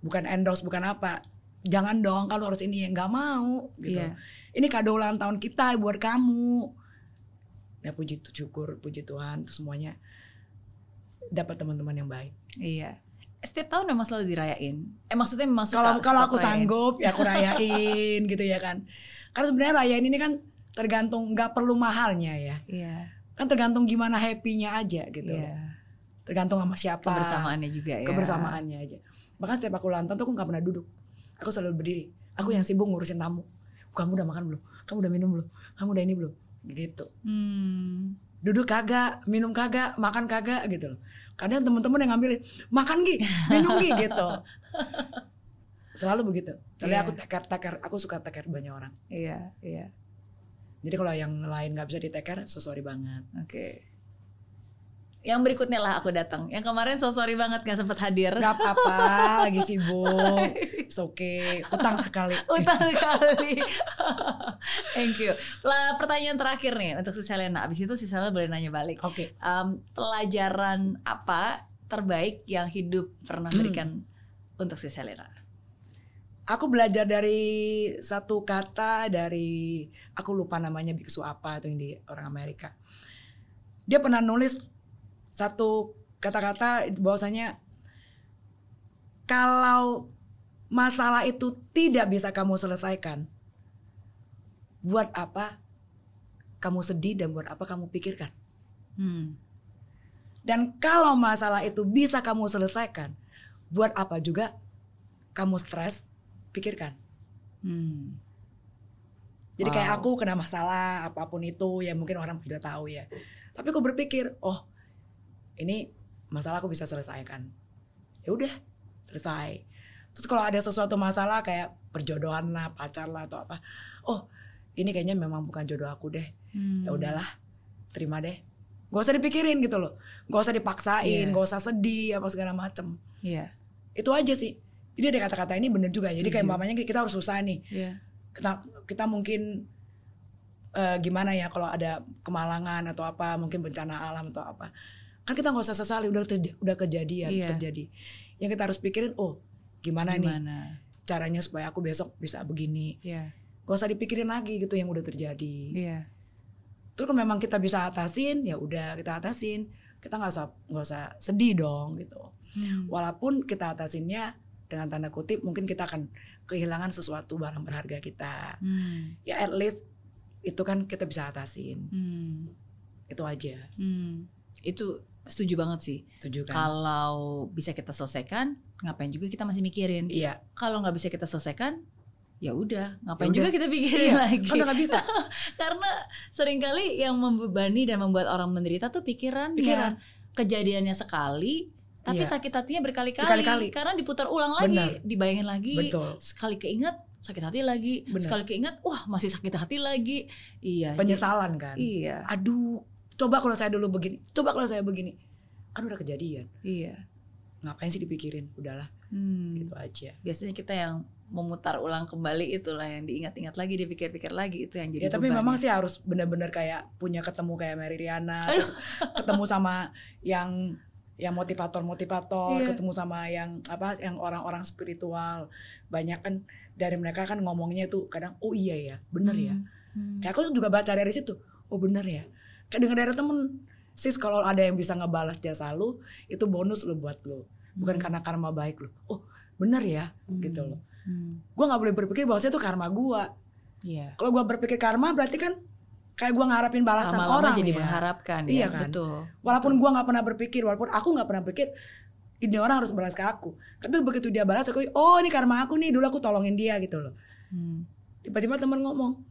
Bukan endorse, bukan apa. Jangan dong kalau harus ini yang nggak mau gitu. Yeah. Ini kado ulang tahun kita buat kamu. Ya puji tuh syukur, puji Tuhan, tuh semuanya dapat teman-teman yang baik. Iya.
Setiap tahun memang selalu dirayain. Eh maksudnya
memang kalau aku rayain. sanggup ya aku rayain gitu ya kan. Karena sebenarnya rayain ini kan tergantung nggak perlu mahalnya ya. Iya kan tergantung gimana happy-nya aja gitu yeah. tergantung sama siapa kebersamaannya juga ya kebersamaannya aja bahkan setiap aku tahun tuh aku nggak pernah duduk aku selalu berdiri aku yang sibuk ngurusin tamu kamu udah makan belum kamu udah minum belum kamu udah ini belum gitu
hmm.
duduk kagak minum kagak makan kagak gitu loh kadang teman-teman yang ngambilin makan gi minum gi gitu selalu begitu soalnya yeah. aku teker-teker aku suka teker banyak orang iya yeah, iya yeah jadi kalau yang lain nggak bisa di take care, so sorry banget. Oke. Okay.
Yang berikutnya lah aku datang. Yang kemarin so sorry banget nggak sempat hadir. Gak apa-apa, lagi sibuk. It's okay. Utang sekali. Utang sekali. Thank you. Lah, pertanyaan terakhir nih untuk si Selena. Abis itu si Selena boleh nanya balik. Oke. Okay. Um, pelajaran apa terbaik yang hidup pernah hmm. berikan untuk si Selena?
aku belajar dari satu kata dari aku lupa namanya biksu apa itu yang di orang Amerika. Dia pernah nulis satu kata-kata bahwasanya kalau masalah itu tidak bisa kamu selesaikan, buat apa kamu sedih dan buat apa kamu pikirkan? Hmm. Dan kalau masalah itu bisa kamu selesaikan, buat apa juga kamu stres pikirkan. Hmm. Jadi wow. kayak aku kena masalah apapun itu ya mungkin orang tidak tahu ya. Tapi aku berpikir, oh ini masalah aku bisa selesaikan. Ya udah, selesai. Terus kalau ada sesuatu masalah kayak perjodohan lah, pacar lah atau apa, oh ini kayaknya memang bukan jodoh aku deh. Hmm. Ya udahlah, terima deh. Gak usah dipikirin gitu loh, gak usah dipaksain, yeah. gak usah sedih apa segala macem. Iya. Yeah. Itu aja sih jadi ada kata-kata ini bener juga. Setuju. Jadi kayak mamanya kita harus susah nih. Yeah. Kita kita mungkin uh, gimana ya kalau ada kemalangan atau apa, mungkin bencana alam atau apa. Kan kita nggak usah sesali udah terja, udah kejadian yeah. terjadi. Yang kita harus pikirin, oh gimana, gimana? nih caranya supaya aku besok bisa begini. Yeah. Gak usah dipikirin lagi gitu yang udah terjadi. Yeah. Terus memang kita bisa atasin, ya udah kita atasin. Kita nggak usah nggak usah sedih dong gitu. Hmm. Walaupun kita atasinnya dengan tanda kutip mungkin kita akan kehilangan sesuatu barang berharga kita
hmm.
ya at least itu kan kita bisa atasin
hmm.
itu aja
hmm. itu setuju banget sih setuju kan? kalau bisa kita selesaikan ngapain juga kita masih mikirin iya kalau nggak bisa kita selesaikan ya udah ngapain Yaudah. juga kita pikirin iya, lagi kan nggak bisa karena seringkali yang membebani dan membuat orang menderita tuh pikirannya pikiran. kejadiannya sekali tapi iya. sakit hatinya berkali-kali berkali karena diputar ulang lagi Benar. dibayangin lagi Betul. sekali keinget sakit hati lagi Bener. sekali keinget wah masih sakit hati lagi iya penyesalan jadi, kan iya aduh coba kalau saya dulu begini coba kalau saya begini
kan udah kejadian
iya ngapain sih dipikirin udahlah
hmm. gitu
aja biasanya kita yang memutar ulang kembali itulah yang diingat-ingat lagi dipikir-pikir lagi itu yang jadi ya, tapi memang sih
harus benar-benar kayak punya ketemu kayak Mary Riana terus ketemu sama yang yang motivator-motivator, yeah. ketemu sama yang apa yang orang-orang spiritual. Banyak kan dari mereka kan ngomongnya tuh kadang oh iya ya, bener ya. hmm. ya. Hmm. Kayak aku juga baca dari situ. Oh bener ya. Kayak dengar dari temen sis kalau ada yang bisa ngebalas jasa lu, itu bonus lu buat lu. Bukan hmm. karena karma baik lu. Oh, bener ya hmm. gitu loh. Hmm. Gue nggak boleh berpikir bahwa itu karma gue. Yeah. Kalau gue berpikir karma berarti kan kayak gue ngarepin balasan Lama-lama orang jadi ya. mengharapkan iya ya, kan? betul walaupun gue nggak pernah berpikir walaupun aku nggak pernah berpikir ini orang harus balas ke aku tapi begitu dia balas aku oh ini karma aku nih dulu aku tolongin dia gitu loh tiba hmm. tiba-tiba teman ngomong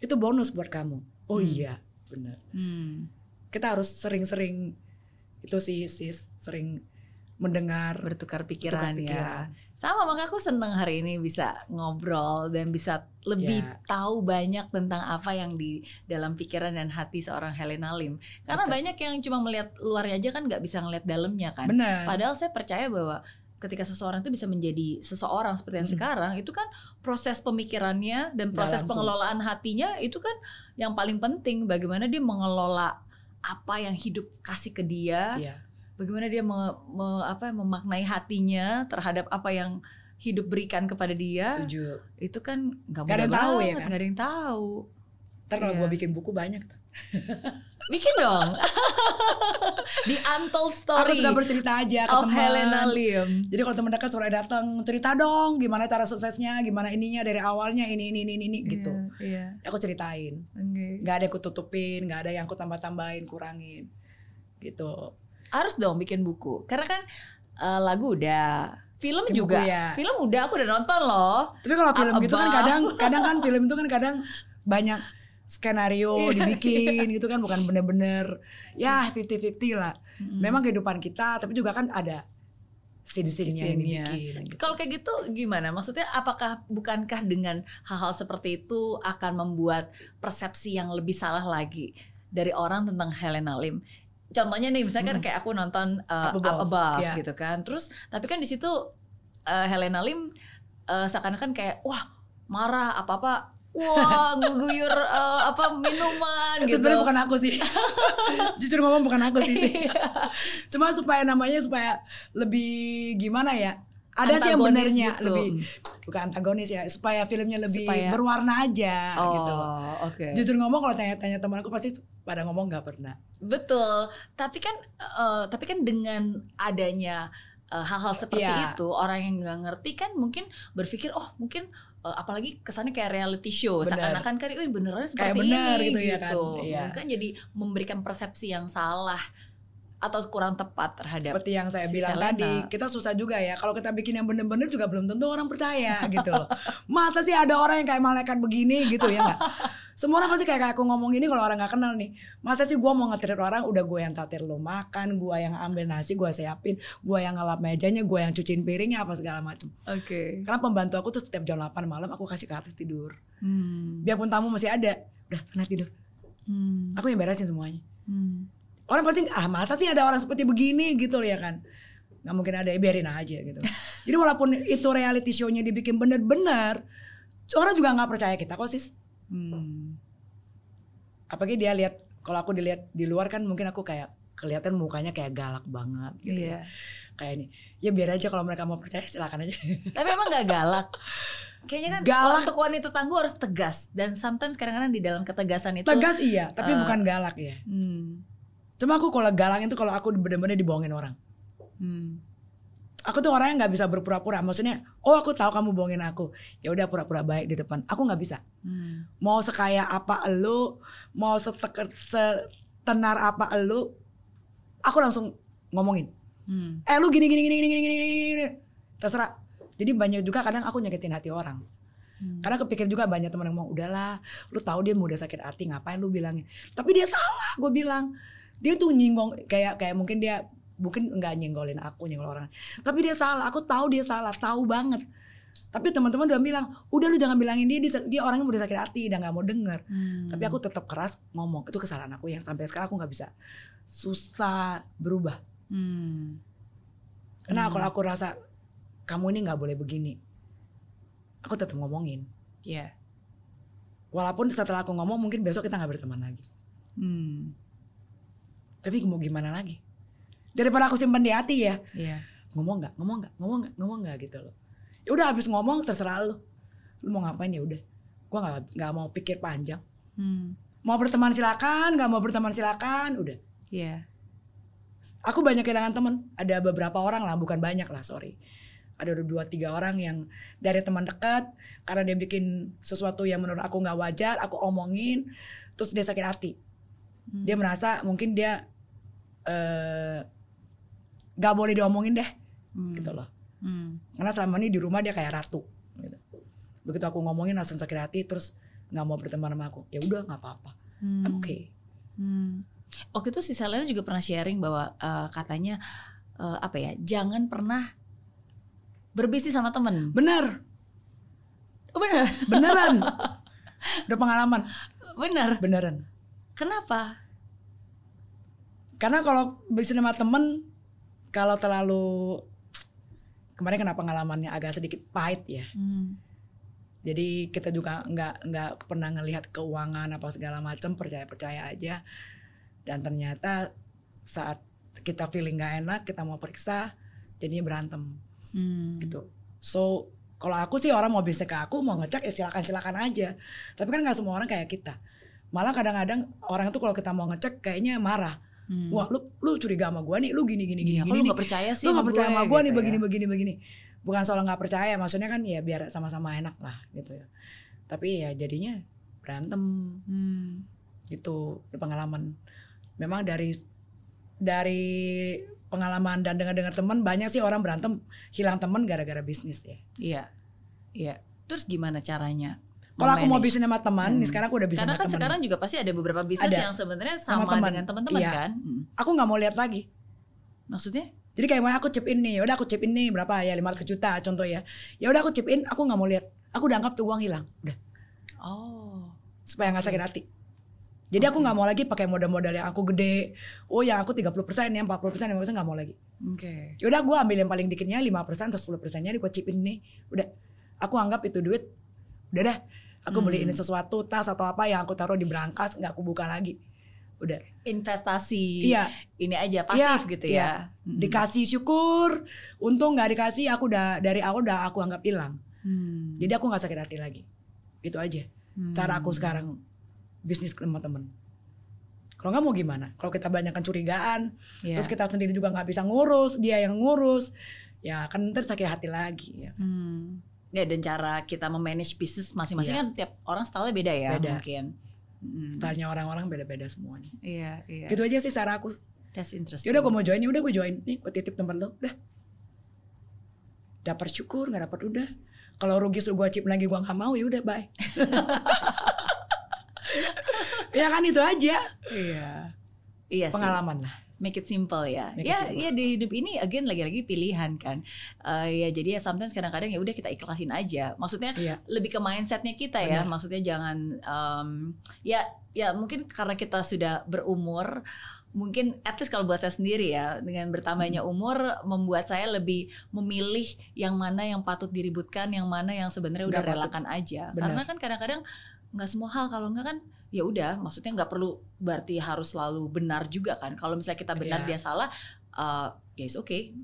itu bonus buat kamu oh hmm. iya benar hmm. kita harus
sering-sering itu sih sis sering mendengar bertukar pikiran, pikiran ya. Sama makanya aku seneng hari ini bisa ngobrol dan bisa lebih yeah. tahu banyak tentang apa yang di dalam pikiran dan hati seorang Helena Lim. Karena Betul. banyak yang cuma melihat luarnya aja kan nggak bisa ngelihat dalamnya kan. Bener. Padahal saya percaya bahwa ketika seseorang itu bisa menjadi seseorang seperti yang hmm. sekarang itu kan proses pemikirannya dan proses pengelolaan hatinya itu kan yang paling penting bagaimana dia mengelola apa yang hidup kasih ke dia. Yeah bagaimana dia me, me, apa memaknai hatinya terhadap apa yang hidup berikan kepada dia. Setuju. Itu kan nggak mudah banget. Tahu ya kan? Gak ada yang tahu. Ntar kalau yeah. gue bikin buku banyak bikin dong. di Untold Story. Aku sudah bercerita aja ke teman. Helena Lim. Jadi
kalau teman dekat sore datang, cerita dong gimana cara suksesnya, gimana ininya dari awalnya ini ini ini ini iya, gitu.
Yeah, Aku ceritain. Okay.
Gak ada aku tutupin, gak ada yang aku tambah-tambahin, kurangin.
Gitu harus dong bikin buku karena kan uh, lagu udah film bikin juga ya. film udah aku udah nonton loh tapi kalau film gitu kan kadang kadang kan film itu kan kadang
banyak skenario iya. dibikin gitu kan bukan bener-bener ya iya.
fifty-fifty lah hmm. memang
kehidupan kita tapi juga kan ada scene gitu.
kalau kayak gitu gimana maksudnya apakah bukankah dengan hal-hal seperti itu akan membuat persepsi yang lebih salah lagi dari orang tentang Helena Lim contohnya nih misalnya kan kayak aku nonton uh, Up Above, Up Above yeah. gitu kan. Terus tapi kan di situ uh, Helena Lim uh, seakan-akan kayak wah marah apa-apa Wah, wow, ngeguyur uh, apa minuman gitu. Sebenarnya bukan aku sih. Jujur ngomong bukan
aku sih. Iya. Cuma supaya namanya supaya lebih gimana ya? ada sih yang benernya gitu. lebih bukan antagonis ya supaya filmnya lebih supaya. berwarna aja
oh, gitu. Okay. Jujur
ngomong kalau tanya-tanya teman aku pasti pada ngomong nggak pernah. Betul. Tapi kan uh, tapi kan dengan adanya hal eh, hal-hal seperti yeah. itu orang yang nggak ngerti kan mungkin berpikir oh mungkin uh, apalagi kesannya kayak reality show seakan-akan kan, beneran seperti kayak bener, ini gitu, ya gitu. Ya kan? yeah. jadi memberikan persepsi yang salah atau kurang tepat terhadap seperti yang saya si bilang Selena. tadi kita susah juga ya kalau kita bikin
yang bener-bener juga belum tentu orang percaya gitu loh masa sih ada orang yang kayak malaikat begini gitu ya gak? semua orang pasti kayak, kayak aku ngomong ini kalau orang nggak kenal nih masa sih gue mau ngetir orang udah gue yang tatir lo makan gue yang ambil nasi gue siapin gue yang ngelap mejanya gue yang cuciin piringnya apa segala macam oke okay. karena pembantu aku tuh setiap jam 8 malam aku kasih ke atas tidur hmm. biarpun tamu masih ada udah pernah tidur hmm. aku yang beresin semuanya hmm. Orang pasti ah masa sih ada orang seperti begini gitu ya kan. Nggak mungkin ada biarin aja gitu. Jadi walaupun itu reality show-nya dibikin bener-bener orang juga nggak percaya kita kok sih Hmm. Apalagi dia lihat kalau aku dilihat di luar kan mungkin aku kayak kelihatan mukanya kayak galak banget gitu yeah. ya. Iya. Kayak ini. Ya biar aja kalau mereka mau percaya
silakan aja. Tapi emang nggak galak.
Kayaknya kan galak. untuk
wanita tangguh harus tegas dan sometimes kadang-kadang di dalam ketegasan itu tegas iya, tapi uh, bukan galak ya. Hmm. Cuma aku
kalau galang itu kalau aku bener-bener dibohongin orang. Hmm. Aku tuh orang yang nggak bisa berpura-pura. Maksudnya, oh aku tahu kamu bohongin aku. Ya udah pura-pura baik di depan. Aku nggak bisa. Hmm. Mau sekaya apa elu, mau seteker, setenar apa elu, aku langsung ngomongin. Hmm. Eh lu gini gini gini gini gini gini gini. Terserah. Jadi banyak juga kadang aku nyakitin hati orang. Hmm. Karena kepikir juga banyak teman yang mau udahlah, lu tahu dia mau udah sakit hati, ngapain lu bilangin? Tapi dia salah, gue bilang dia tuh nyinggung kayak kayak mungkin dia mungkin nggak nyenggolin aku nyenggol orang tapi dia salah aku tahu dia salah tahu banget tapi teman-teman udah bilang udah lu jangan bilangin dia dia, dia orangnya udah sakit hati udah nggak mau denger hmm. tapi aku tetap keras ngomong itu kesalahan aku yang sampai sekarang aku nggak bisa susah berubah hmm. karena hmm. kalau aku rasa kamu ini nggak boleh begini aku tetap ngomongin ya yeah. walaupun setelah aku ngomong mungkin besok kita nggak berteman lagi
hmm.
Tapi mau gimana lagi? Daripada aku simpan di hati ya. yeah. Ngomong nggak, ngomong nggak, ngomong nggak, ngomong nggak gitu loh. Ya udah habis ngomong terserah lo lo mau ngapain ya udah. Gua nggak nggak mau pikir panjang. Hmm. Mau berteman silakan, nggak mau berteman silakan, udah. Iya. Yeah. Aku banyak kehilangan temen. Ada beberapa orang lah, bukan banyak lah, sorry ada dua tiga orang yang dari teman dekat karena dia bikin sesuatu yang menurut aku nggak wajar aku omongin terus dia sakit hati hmm. dia merasa mungkin dia uh, boleh diomongin deh hmm. gitu loh hmm. karena selama ini di rumah dia kayak ratu gitu. begitu aku ngomongin langsung sakit hati terus nggak mau berteman sama aku ya udah nggak apa-apa
hmm. oke okay. hmm. waktu itu si Selena juga pernah sharing bahwa uh, katanya uh, apa ya jangan pernah berbisnis sama temen benar oh, benar beneran udah
pengalaman benar beneran Kenapa? Karena kalau bisa sama temen, kalau terlalu kemarin kenapa pengalamannya agak sedikit pahit ya. Hmm. Jadi kita juga nggak nggak pernah ngelihat keuangan apa segala macam percaya percaya aja. Dan ternyata saat kita feeling nggak enak, kita mau periksa, jadinya berantem. Hmm. Gitu. So kalau aku sih orang mau bisa ke aku mau ngecek ya silakan silakan aja. Tapi kan nggak semua orang kayak kita. Malah kadang-kadang orang itu kalau kita mau ngecek kayaknya marah. Hmm. Wah, lu lu curiga sama gue nih, lu gini gini gini. Iya, kalau gini lu gak percaya sih lu nggak percaya sama ya gue gitu nih begini ya. begini begini. Bukan soal nggak percaya, maksudnya kan ya biar sama-sama enak lah gitu ya. Tapi ya jadinya berantem. Hmm. Gitu pengalaman. Memang dari dari pengalaman dan dengar-dengar teman banyak sih orang berantem hilang teman gara-gara bisnis ya.
Iya. Iya. Terus gimana caranya? kalau aku mau bisnis sama teman, hmm. nih sekarang aku udah bisa Karena sama kan temen. sekarang juga pasti ada beberapa bisnis ada. yang sebenarnya sama, sama teman. dengan teman-teman iya. kan. Hmm.
Aku nggak mau lihat lagi. Maksudnya? Jadi kayak aku chip in nih, udah aku chip in nih berapa ya lima 500 juta contoh ya. Ya udah aku chip in, aku nggak mau lihat. Aku udah anggap tuh uang hilang, udah.
Oh.
Supaya nggak okay. sakit hati. Jadi okay. aku nggak mau lagi pakai modal-modal yang aku gede. Oh, yang aku 30 persen, yang 40 persen, yang 50 nggak mau lagi. Oke. Okay. Udah gue ambil yang paling dikitnya lima persen, atau 10 persennya, gue in nih. Udah, aku anggap itu duit. Udah dah, aku hmm. beliin sesuatu tas atau apa yang aku taruh di berangkas nggak aku buka lagi udah investasi iya. ini aja iya, pasif iya, gitu ya iya. hmm. dikasih syukur untung nggak dikasih aku udah dari awal udah aku anggap hilang hmm. jadi aku nggak sakit hati lagi itu aja hmm. cara aku hmm. sekarang bisnis ke teman-teman kalau nggak mau gimana kalau kita banyakkan curigaan yeah. terus kita sendiri juga nggak bisa ngurus dia yang ngurus ya kan ntar sakit hati lagi ya. hmm
ya dan cara kita memanage bisnis masing-masing yeah. kan tiap orang stylenya beda ya beda. mungkin. Hmm. Stylenya
orang-orang beda-beda semuanya. Iya, yeah, iya. Yeah. Gitu aja sih cara aku. That's interesting. Yaudah gue mau join, udah gue join. Nih gue titip temen lo, udah. Dapat syukur, nggak dapat udah. Kalau rugi suruh gue cip lagi gue nggak mau ya udah bye.
ya kan itu aja. Iya. Iya Pengalaman lah make it simple ya. Make ya, simple. ya di hidup ini again lagi-lagi pilihan kan. Uh, ya jadi ya sometimes kadang-kadang ya udah kita ikhlasin aja. Maksudnya yeah. lebih ke mindsetnya kita ya. Benar. ya. Maksudnya jangan um, ya ya mungkin karena kita sudah berumur mungkin at least kalau buat saya sendiri ya dengan bertambahnya hmm. umur membuat saya lebih memilih yang mana yang patut diributkan yang mana yang sebenarnya udah relakan aja Bener. karena kan kadang-kadang nggak semua hal kalau nggak kan ya udah maksudnya nggak perlu berarti harus selalu benar juga kan kalau misalnya kita benar yeah. dia salah uh, ya yes, oke okay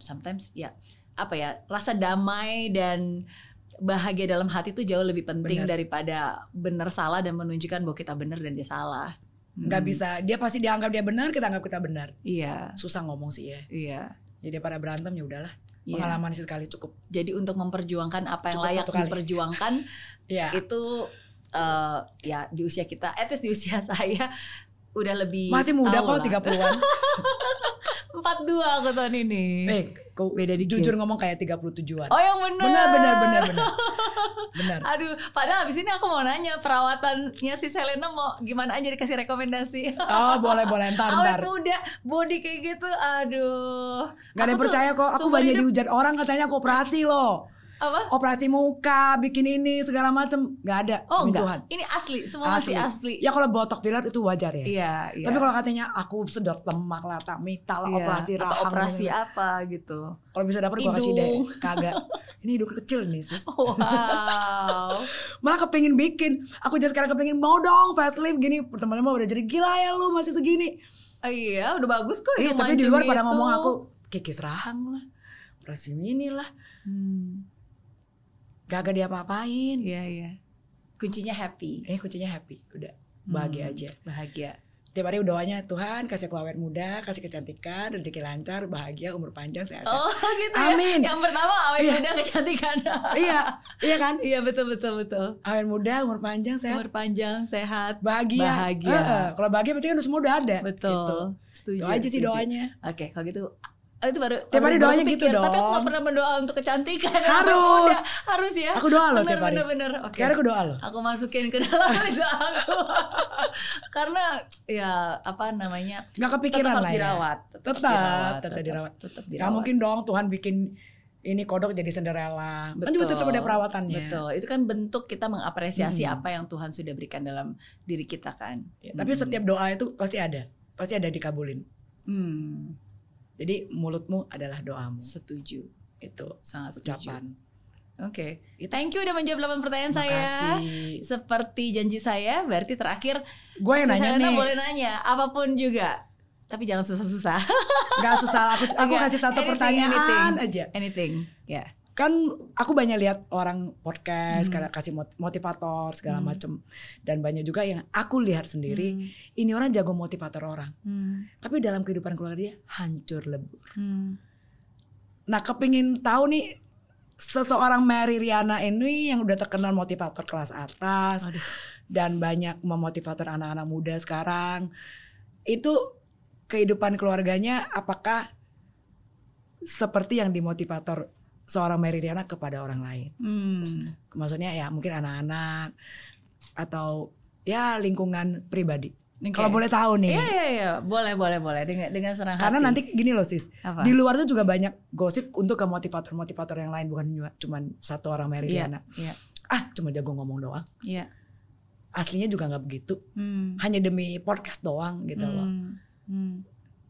sometimes ya yeah. apa ya rasa damai dan bahagia dalam hati itu jauh lebih penting bener. daripada benar salah dan menunjukkan bahwa kita benar dan dia salah nggak hmm. bisa dia pasti dianggap dia benar kita anggap kita benar iya yeah. susah ngomong sih ya iya yeah. jadi pada berantem ya udahlah yeah. pengalaman sekali cukup jadi untuk memperjuangkan apa yang cukup layak diperjuangkan yeah. itu uh, ya di usia kita, at di usia saya udah lebih masih muda kok tiga puluhan empat dua aku tahun ini. Eh, kau beda dikit. Jujur ngomong kayak tiga 37-an. Oh yang benar benar benar benar benar Aduh, padahal abis ini aku mau nanya perawatannya si Selena mau gimana aja dikasih rekomendasi. Oh boleh, boleh. Ntar, Awet ntar. udah body kayak gitu, aduh. Gak ada percaya kok, aku banyak dihujat
orang katanya aku operasi loh apa? operasi muka, bikin ini segala macam nggak ada. Oh enggak. Tuhan.
Ini asli, semua asli. masih asli.
Ya kalau botok filler itu wajar ya. Iya. iya. Tapi kalau katanya aku sedot lemak lah, tak lah, iya. operasi rahang. operasi gitu. apa gitu. Kalau bisa dapat gue kasih deh. Kagak. ini hidup kecil nih sis. Wow. Malah kepingin bikin. Aku jadi sekarang kepingin mau dong facelift gini. teman mau udah jadi gila ya lu masih segini. Oh, iya, udah bagus kok. Iya, tapi di luar pada gitu. ngomong aku kikis rahang lah. Operasi ini lah. Hmm gak ada diapa-apain iya yeah, iya yeah. kuncinya happy eh kuncinya happy udah hmm, bahagia hmm, aja bahagia tiap hari doanya Tuhan kasih aku awet muda kasih kecantikan rezeki lancar bahagia umur panjang sehat oh gitu ya? amin ya? yang pertama awet iya. muda kecantikan iya iya kan iya betul betul betul awet muda umur panjang sehat umur
panjang sehat bahagia bahagia uh, kalau bahagia berarti kan semua udah ada betul gitu. setuju itu aja setuju. doanya oke okay, kalau gitu Oh, itu baru tiap hari doanya gitu dong tapi aku gak pernah mendoa untuk kecantikan harus Ya, harus ya aku doa loh bener, tiap hari bener bener oke okay. aku doa loh aku masukin ke dalam doa aku karena ya apa namanya nggak kepikiran ya. tetap harus dirawat tetap tetap dirawat, tetap, dirawat tetap dirawat nggak mungkin
dong Tuhan bikin ini kodok jadi
Cinderella. Betul. Kan juga tetap ada perawatannya. Betul. Itu kan bentuk kita mengapresiasi hmm. apa yang Tuhan sudah berikan dalam diri kita kan. Ya, tapi hmm. setiap doa itu pasti ada, pasti ada dikabulin.
Hmm. Jadi mulutmu adalah doamu. Setuju. Itu sangat ucapan.
Oke, okay. thank you udah menjawab 8 pertanyaan Makasih. saya. Seperti janji saya, berarti terakhir gue yang nanya nih. boleh nanya apapun juga. Tapi jangan susah-susah. Gak susah, aku aku okay. kasih satu anything, pertanyaan anything, aja. Anything. Ya. Yeah kan
aku banyak lihat orang podcast hmm. kasih motivator segala hmm. macem dan banyak juga yang aku lihat sendiri hmm. ini orang jago motivator orang hmm. tapi dalam kehidupan keluarga dia hancur lebur hmm. nah kepingin tahu nih seseorang Mary Riana ini yang udah terkenal motivator kelas atas Aduh. dan banyak memotivator anak-anak muda sekarang itu kehidupan keluarganya apakah seperti yang dimotivator seorang Riana kepada orang lain.
Hmm.
Maksudnya ya mungkin anak-anak atau ya lingkungan pribadi. Okay. Kalau boleh tahu nih. Iya iya iya,
boleh boleh boleh dengan dengan senang Karena hati. nanti
gini loh sis. Apa? Di luar tuh juga banyak gosip untuk ke motivator-motivator yang lain bukan cuma satu orang Meridiana. Iya. Yeah, yeah. Ah, cuma jago ngomong doang. Iya. Yeah. Aslinya juga nggak begitu. Hmm. Hanya demi podcast doang gitu hmm. loh. Hmm.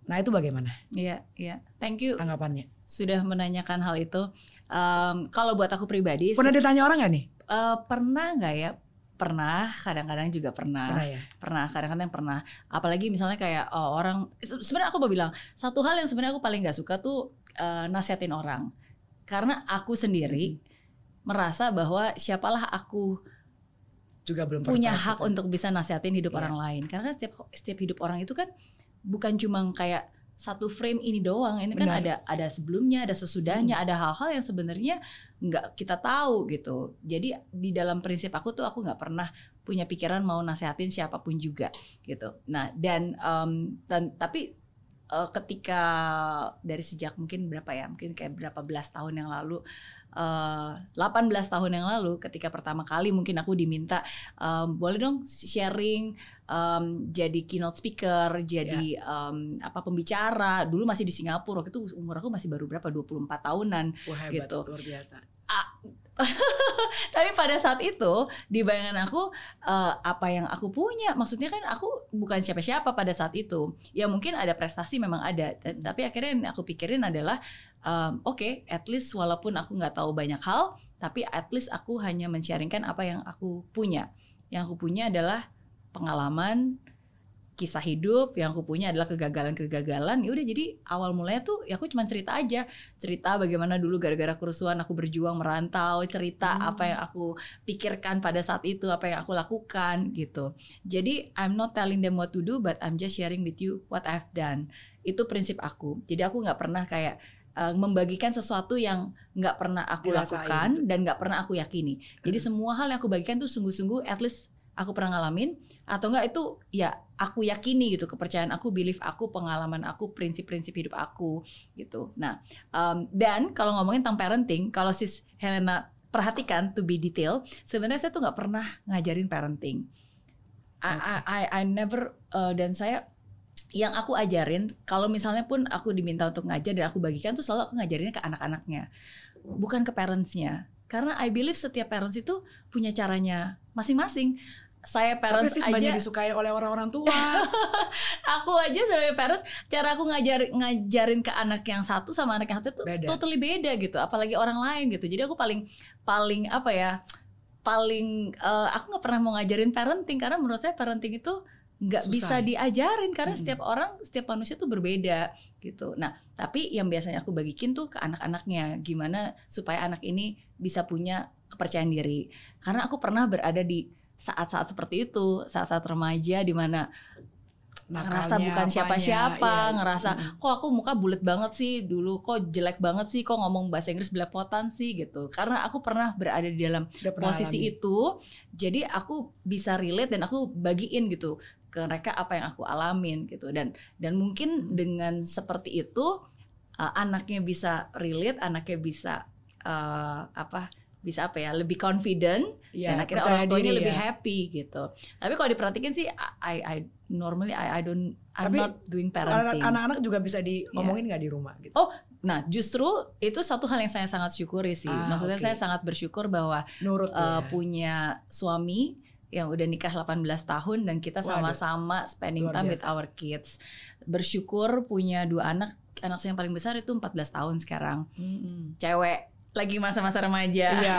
Nah, itu bagaimana?
Iya, yeah, iya. Yeah. Thank you. Tanggapannya sudah menanyakan hal itu. Um, kalau buat aku pribadi pernah ditanya orang gak nih? Uh, pernah nggak ya? Pernah, kadang-kadang juga pernah. Pernah, ya? pernah kadang-kadang pernah. Apalagi misalnya kayak oh, orang sebenarnya aku mau bilang satu hal yang sebenarnya aku paling nggak suka tuh uh, nasihatin orang. Karena aku sendiri merasa bahwa siapalah aku juga belum punya hak kan? untuk bisa nasihatin hidup yeah. orang lain. Karena kan setiap setiap hidup orang itu kan bukan cuma kayak satu frame ini doang. Ini kan Benar. kan ada ada sebelumnya, ada sesudahnya, hmm. ada hal-hal yang sebenarnya nggak kita tahu gitu. Jadi di dalam prinsip aku tuh aku nggak pernah punya pikiran mau nasehatin siapapun juga gitu. Nah dan, um, dan tapi uh, ketika dari sejak mungkin berapa ya mungkin kayak berapa belas tahun yang lalu uh, eh, 18 tahun yang lalu ketika pertama kali mungkin aku diminta um, boleh dong sharing um, jadi keynote speaker jadi yeah. Iya. um, apa pembicara dulu masih di Singapura waktu itu umur aku masih baru berapa 24 tahunan Wah, hebat, gitu luar biasa uh, tapi pada saat itu di bayangan aku uh, apa yang aku punya maksudnya kan aku bukan siapa-siapa pada saat itu ya mungkin ada prestasi memang ada eh, tapi akhirnya yang aku pikirin adalah um, oke okay, at least walaupun aku nggak tahu banyak hal tapi at least aku hanya men apa yang aku punya yang aku punya adalah pengalaman kisah hidup yang aku punya adalah kegagalan-kegagalan ya udah jadi awal mulanya tuh ya aku cuma cerita aja cerita bagaimana dulu gara-gara kerusuhan aku berjuang merantau cerita hmm. apa yang aku pikirkan pada saat itu apa yang aku lakukan gitu jadi I'm not telling them what to do but I'm just sharing with you what I've done itu prinsip aku jadi aku nggak pernah kayak Uh, membagikan sesuatu yang nggak pernah aku Dirasain. lakukan gitu. dan nggak pernah aku yakini. Jadi hmm. semua hal yang aku bagikan tuh sungguh-sungguh, at least aku pernah ngalamin atau enggak itu ya aku yakini gitu kepercayaan aku belief aku pengalaman aku prinsip-prinsip hidup aku gitu nah um, dan kalau ngomongin tentang parenting kalau sis Helena perhatikan to be detail sebenarnya saya tuh nggak pernah ngajarin parenting I, I, I, I never uh, dan saya yang aku ajarin kalau misalnya pun aku diminta untuk ngajar dan aku bagikan tuh selalu aku ngajarin ke anak-anaknya bukan ke parentsnya karena I believe setiap parents itu punya caranya masing-masing saya parents Tapi aja disukai oleh orang-orang tua. aku aja sebagai parents cara aku ngajar ngajarin ke anak yang satu sama anak yang satu tuh beda. totally beda gitu, apalagi orang lain gitu. Jadi aku paling paling apa ya? paling uh, aku nggak pernah mau ngajarin parenting karena menurut saya parenting itu nggak bisa ya? diajarin karena hmm. setiap orang setiap manusia tuh berbeda gitu. Nah tapi yang biasanya aku bagikin tuh ke anak-anaknya gimana supaya anak ini bisa punya kepercayaan diri. Karena aku pernah berada di saat-saat seperti itu, saat-saat remaja di mana ngerasa bukan siapa-siapa, iya, iya. ngerasa hmm. kok aku muka bulat banget sih dulu, kok jelek banget sih, kok ngomong bahasa Inggris belepotan sih gitu. Karena aku pernah berada di dalam Udah posisi itu, jadi aku bisa relate dan aku bagiin gitu ke mereka apa yang aku alamin gitu. Dan dan mungkin dengan seperti itu uh, anaknya bisa relate, anaknya bisa uh, apa? bisa apa ya lebih confident yeah, dan akhirnya orang tuanya lebih ya. happy gitu. Tapi kalau diperhatikan sih I I normally I I don't I'm Tapi not doing parenting. Anak-anak juga bisa diomongin iya. nggak yeah. di rumah gitu. Oh, nah justru itu satu hal yang saya sangat syukuri sih. Ah, Maksudnya okay. saya sangat bersyukur bahwa Nurut uh, ya. punya suami yang udah nikah 18 tahun dan kita sama-sama spending time with our kids. Bersyukur punya dua anak, anak saya yang paling besar itu 14 tahun sekarang.
-hmm.
Cewek lagi masa-masa remaja. Iya.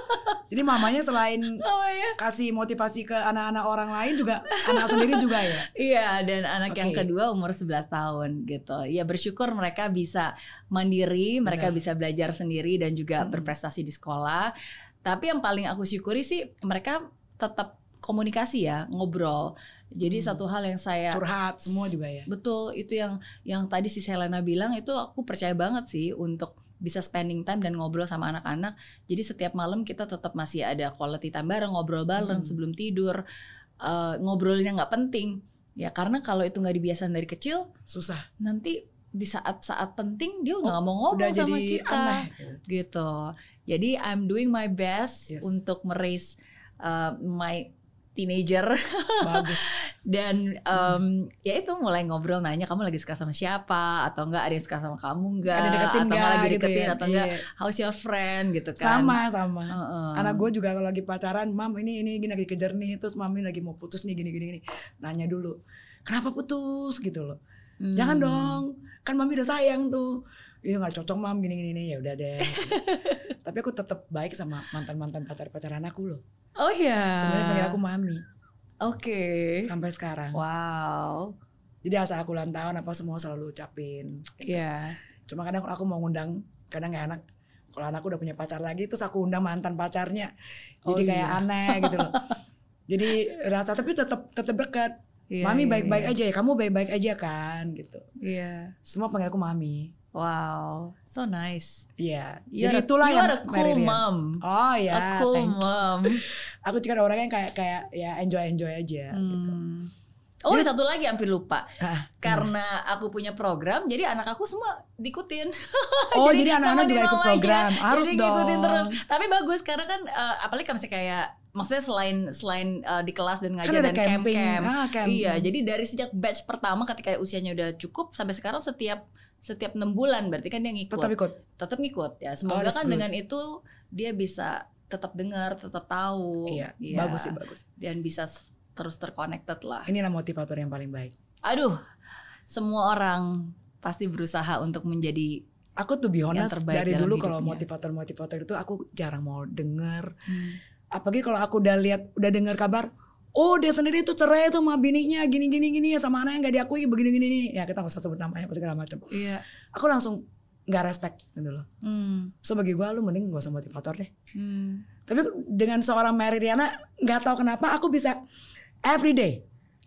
Jadi mamanya selain oh, iya. kasih motivasi ke anak-anak
orang lain juga anak sendiri juga ya.
Iya, dan anak okay. yang kedua umur 11 tahun gitu. Ya bersyukur mereka bisa mandiri, mereka Benar. bisa belajar sendiri dan juga hmm. berprestasi di sekolah. Tapi yang paling aku syukuri sih mereka tetap komunikasi ya, ngobrol. Jadi hmm. satu hal yang saya curhat semua juga ya. Betul, itu yang yang tadi si Selena bilang itu aku percaya banget sih untuk bisa spending time dan ngobrol sama anak-anak. Jadi setiap malam kita tetap masih ada quality time bareng, ngobrol bareng hmm. sebelum tidur. Uh, eh, ngobrolnya nggak penting. Ya karena kalau itu nggak dibiasain dari kecil, susah. Nanti di saat-saat penting dia oh, nggak oh, mau udah sama jadi kita. Aneh. Gitu. Jadi I'm doing my best yes. untuk meres uh, eh, my teenager. Bagus. Dan um, ya itu mulai ngobrol nanya kamu lagi suka sama siapa atau enggak ada yang suka sama kamu enggak ada deketin atau enggak lagi deketin gitu ya. atau enggak yeah. how's your friend gitu kan. Sama sama. Uh -uh. Anak gue
juga kalau lagi pacaran, "Mam, ini ini gini lagi kejar nih, terus mami lagi mau putus nih gini gini gini." Nanya dulu. "Kenapa putus?" gitu loh. Hmm. Jangan dong, kan mami udah sayang tuh iya nggak cocok mam gini gini ya udah deh tapi aku tetap baik sama mantan mantan pacar pacaran aku loh
Oh iya. Sebenarnya panggil aku
mami. Oke. Okay. Sampai sekarang. Wow. Jadi asal aku ulang tahun apa semua selalu ucapin. Iya. Yeah. Cuma kadang aku mau ngundang, kadang nggak enak. Kalau anakku udah punya pacar lagi, terus aku undang mantan pacarnya. Jadi oh, iya. kayak aneh gitu loh. Jadi rasa tapi tetap tetap dekat. Yeah, Mami iya, baik-baik yeah. aja ya, kamu baik-baik aja kan gitu. Iya. Yeah. Semua panggil aku Mami. Wow, so nice. Iya. Yeah. Jadi itulah you yang are a cool mom. Oh ya, yeah, cool thank you. mom. Aku juga orang yang kayak kayak ya enjoy enjoy
aja. Gitu. Hmm. Gitu. Oh yes. satu lagi hampir lupa Hah, Karena aku punya program Jadi anak aku semua diikutin Oh jadi, anak-anak juga ikut program Aja. Harus jadi dong terus. Tapi bagus karena kan uh, Apalagi kan misalnya kayak Maksudnya selain selain uh, di kelas dan kan ngajar kan dan camp-camp ah, camp. Iya jadi dari sejak batch pertama ketika usianya udah cukup Sampai sekarang setiap setiap enam bulan berarti kan dia ngikut tetap ikut tetap ngikut ya oh, semoga oh, kan good. dengan itu dia bisa tetap dengar tetap tahu iya ya. bagus sih bagus dan bisa terus terconnected lah inilah motivator yang paling baik aduh semua orang pasti berusaha untuk menjadi aku tuh be terbaik dari dulu kalau
motivator-motivator itu aku jarang mau dengar hmm. apalagi kalau aku udah lihat udah dengar kabar oh dia sendiri tuh cerai tuh sama bininya gini gini gini ya sama anaknya nggak diakui begini gini nih ya kita nggak usah sebut namanya apa segala macam iya. aku langsung nggak respect gitu loh hmm. so bagi gue lu mending gue sama motivator deh hmm. tapi dengan seorang Mary Riana nggak tahu kenapa aku bisa everyday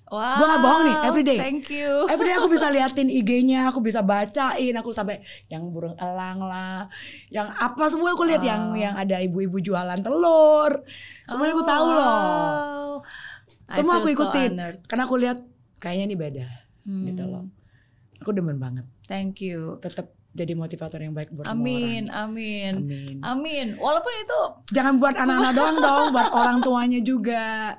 Wow, gue nggak bohong nih, everyday. Thank you. Everyday aku bisa liatin
IG-nya, aku bisa bacain, aku sampai yang burung elang lah, yang apa semua aku lihat wow. yang ah. yang ada ibu-ibu jualan telur, semuanya oh. aku tahu loh semua aku ikutin so karena aku lihat kayaknya ini beda gitu hmm. gitu loh aku demen banget thank you tetap jadi motivator yang baik buat amin, semua orang.
Amin, amin, amin. Walaupun itu
jangan buat anak-anak doang dong, buat orang tuanya juga.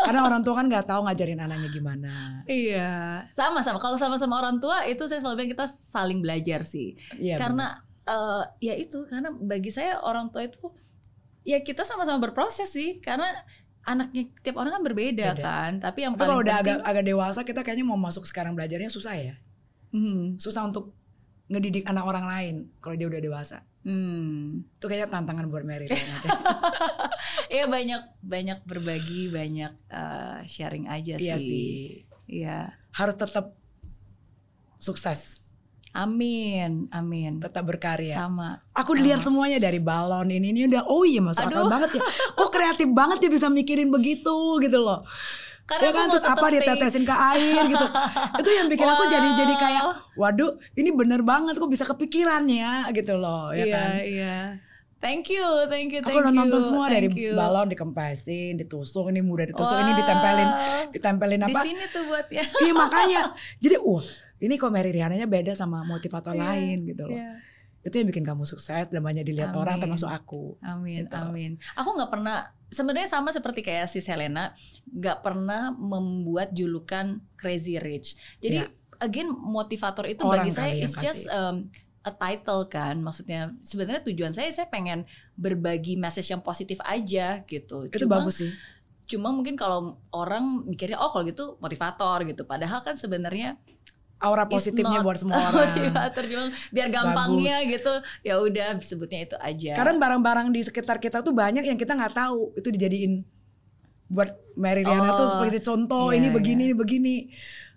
Karena orang
tua kan nggak tahu ngajarin anaknya gimana. Iya, sama-sama. Kalau sama-sama orang tua itu saya selalu bilang kita saling belajar sih. Iya, karena uh, ya itu karena bagi saya orang tua itu ya kita sama-sama berproses sih. Karena anaknya tiap orang kan berbeda Beda. kan tapi yang tapi kalau udah penting, agak
agak dewasa kita kayaknya mau masuk sekarang belajarnya susah ya hmm. susah untuk ngedidik anak orang lain kalau dia udah dewasa hmm. itu kayaknya tantangan buat Mary
ya, ya. Iya banyak banyak berbagi banyak uh, sharing aja iya sih
iya harus tetap
sukses
Amin, amin. Tetap berkarya. Sama. Aku lihat semuanya dari balon ini ini udah oh iya masuk akal banget ya. Kok kreatif banget ya bisa mikirin begitu gitu loh. Karena ya kan terus apa stay. ditetesin ke air gitu. Itu yang bikin wow. aku jadi jadi kayak waduh ini bener banget kok bisa kepikiran ya gitu loh ya iya, kan. Iya,
iya. Thank you, thank you, thank you. Aku nonton semua dari you. balon
dikempesin, ditusuk, ini mudah ditusuk, wow. ini ditempelin, ditempelin apa? Di sini
tuh buat ya. Iya makanya,
jadi wah uh, ini kok Mary Rihanna-nya beda sama motivator yeah. lain gitu loh. Yeah. Itu yang bikin kamu sukses dan banyak dilihat amin. orang termasuk aku.
Amin, gitu. amin. Aku nggak pernah sebenarnya sama seperti kayak si Selena, nggak pernah membuat julukan crazy rich. Jadi yeah. again motivator itu orang bagi saya is just um, a title kan maksudnya sebenarnya tujuan saya saya pengen berbagi message yang positif aja gitu itu cuma, bagus sih cuma mungkin kalau orang mikirnya oh kalau gitu motivator gitu padahal kan sebenarnya
aura positifnya buat semua
orang motivator cuma biar gampangnya bagus. gitu ya udah sebutnya itu aja karena
barang-barang di sekitar kita tuh banyak yang kita nggak tahu itu dijadiin buat Mary Riana oh, tuh seperti contoh yeah, ini begini yeah. ini begini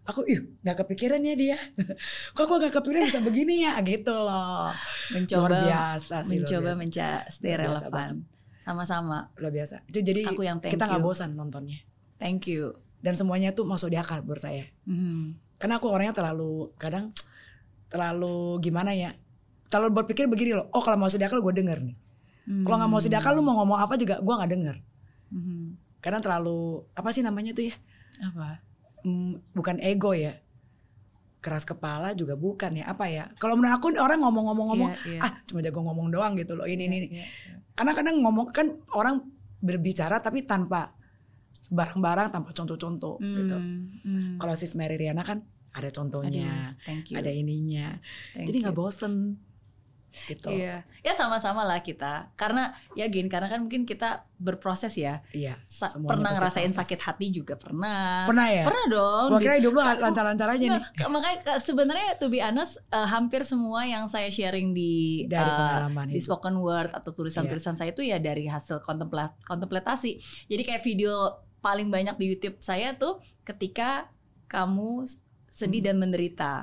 aku ih nggak kepikiran ya dia kok aku nggak
kepikiran bisa begini ya gitu loh mencoba luar biasa sih mencoba mencari stay relevan sama-sama luar biasa jadi aku yang kita nggak bosan nontonnya thank you
dan semuanya tuh masuk di akal buat saya
mm.
karena aku orangnya terlalu kadang terlalu gimana ya terlalu berpikir begini loh oh kalau masuk di akal gue denger nih mm. kalau nggak masuk di akal lu mau ngomong apa juga gue nggak denger mm. Mm-hmm. karena terlalu apa sih namanya tuh ya apa bukan ego ya keras kepala juga bukan ya apa ya kalau menurut aku orang ngomong-ngomong-ngomong yeah, yeah. ah cuma jago ngomong doang gitu loh ini yeah, ini yeah, yeah. Iya. karena kadang ngomong kan orang berbicara tapi tanpa barang-barang tanpa contoh-contoh mm, gitu
mm.
kalau sis Mary Riana kan ada contohnya Aduh, thank you. ada ininya thank jadi nggak bosen gitu. Iya.
Ya sama-sama lah kita. Karena ya Gin, karena kan mungkin kita berproses ya. Iya. Sa pernah ngerasain proses. sakit hati juga pernah. Pernah ya? Pernah dong. Gua kira hidup lo lancar-lancar aja enggak, nih. Makanya sebenarnya to be honest uh, hampir semua yang saya sharing di dari uh, pengalaman di spoken word atau tulisan-tulisan iya. saya itu ya dari hasil kontemplasi. Jadi kayak video paling banyak di YouTube saya tuh ketika kamu sedih hmm. dan menderita.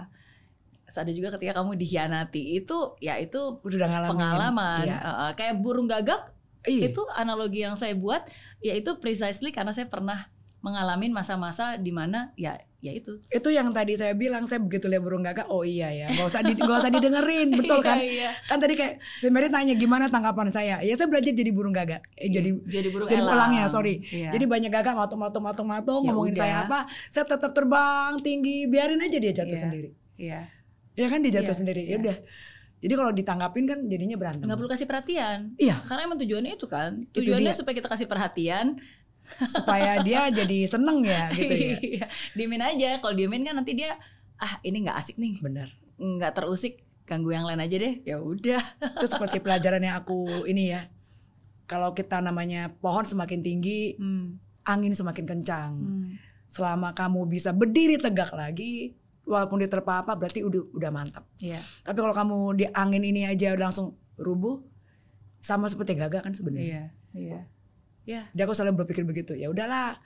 Terus ada juga ketika kamu dikhianati itu ya itu udah ngalamin. pengalaman. Ya. Uh, kayak burung gagak Iyi. itu analogi yang saya buat yaitu precisely karena saya pernah mengalami masa-masa di mana ya ya itu.
Itu yang tadi saya bilang saya begitu lihat burung gagak, oh iya ya, gak usah di, gak usah didengerin, betul iya, kan? Iya, iya. Kan tadi kayak si Mary nanya gimana tanggapan saya. Ya saya belajar jadi burung gagak. Eh, jadi iya, jadi burung jadi elang ya, sorry. Iya. Jadi banyak gagak matung-matung matung-matung ya ngomongin udah. saya apa, saya tetap terbang tinggi, biarin aja dia jatuh iya. sendiri. Iya ya kan dia jatuh yeah, sendiri ya iya. udah jadi kalau ditanggapin kan jadinya berantem nggak
perlu kasih perhatian iya karena emang tujuannya itu kan tujuannya itu supaya kita kasih perhatian supaya dia jadi seneng
ya gitu ya
iya. diemin aja kalau diemin kan nanti dia ah ini nggak asik nih benar. nggak terusik ganggu yang lain aja deh ya udah itu seperti pelajaran yang aku ini ya
kalau kita namanya pohon semakin tinggi hmm. angin semakin kencang hmm. selama kamu bisa berdiri tegak lagi walaupun dia apa berarti udah udah mantap. Yeah. Tapi kalau kamu di angin ini aja udah langsung rubuh, sama seperti gagal kan sebenarnya. Iya. Iya. Yeah. Jadi aku selalu berpikir begitu. Ya udahlah.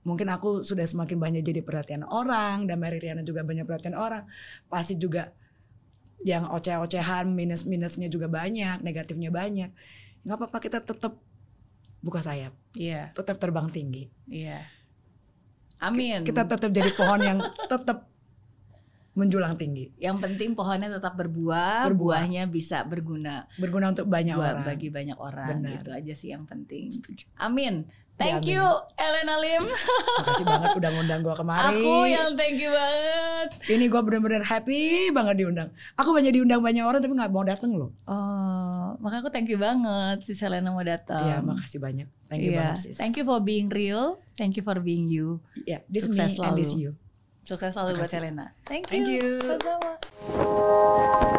Mungkin aku sudah semakin banyak jadi perhatian orang dan Mary Riana juga banyak perhatian orang. Pasti juga yang oceh-ocehan minus-minusnya juga banyak, negatifnya banyak. Nggak apa-apa kita tetap buka sayap. Iya. Tetap terbang tinggi. Iya. Amin. Kita tetap jadi pohon yang tetap menjulang tinggi.
Yang penting pohonnya tetap berbuah, berbuah. buahnya bisa berguna. Berguna untuk banyak buah, orang. Bagi banyak orang. Benar. Itu aja sih yang penting. Setuju. Amin. Thank ya, you Elena Lim. Makasih banget udah ngundang gue kemarin. Aku yang thank you banget. Ini gue bener-bener happy banget
diundang. Aku banyak diundang banyak orang tapi nggak mau dateng loh.
Oh, maka aku thank you banget si Selena mau datang. Iya, makasih banyak. Thank you yeah. banget sis. Thank you for being real. Thank you for being you. yeah, this Sukses me selalu. and this you. Sukses selalu buat Selena. Thank you. Thank you.
Sama-sama.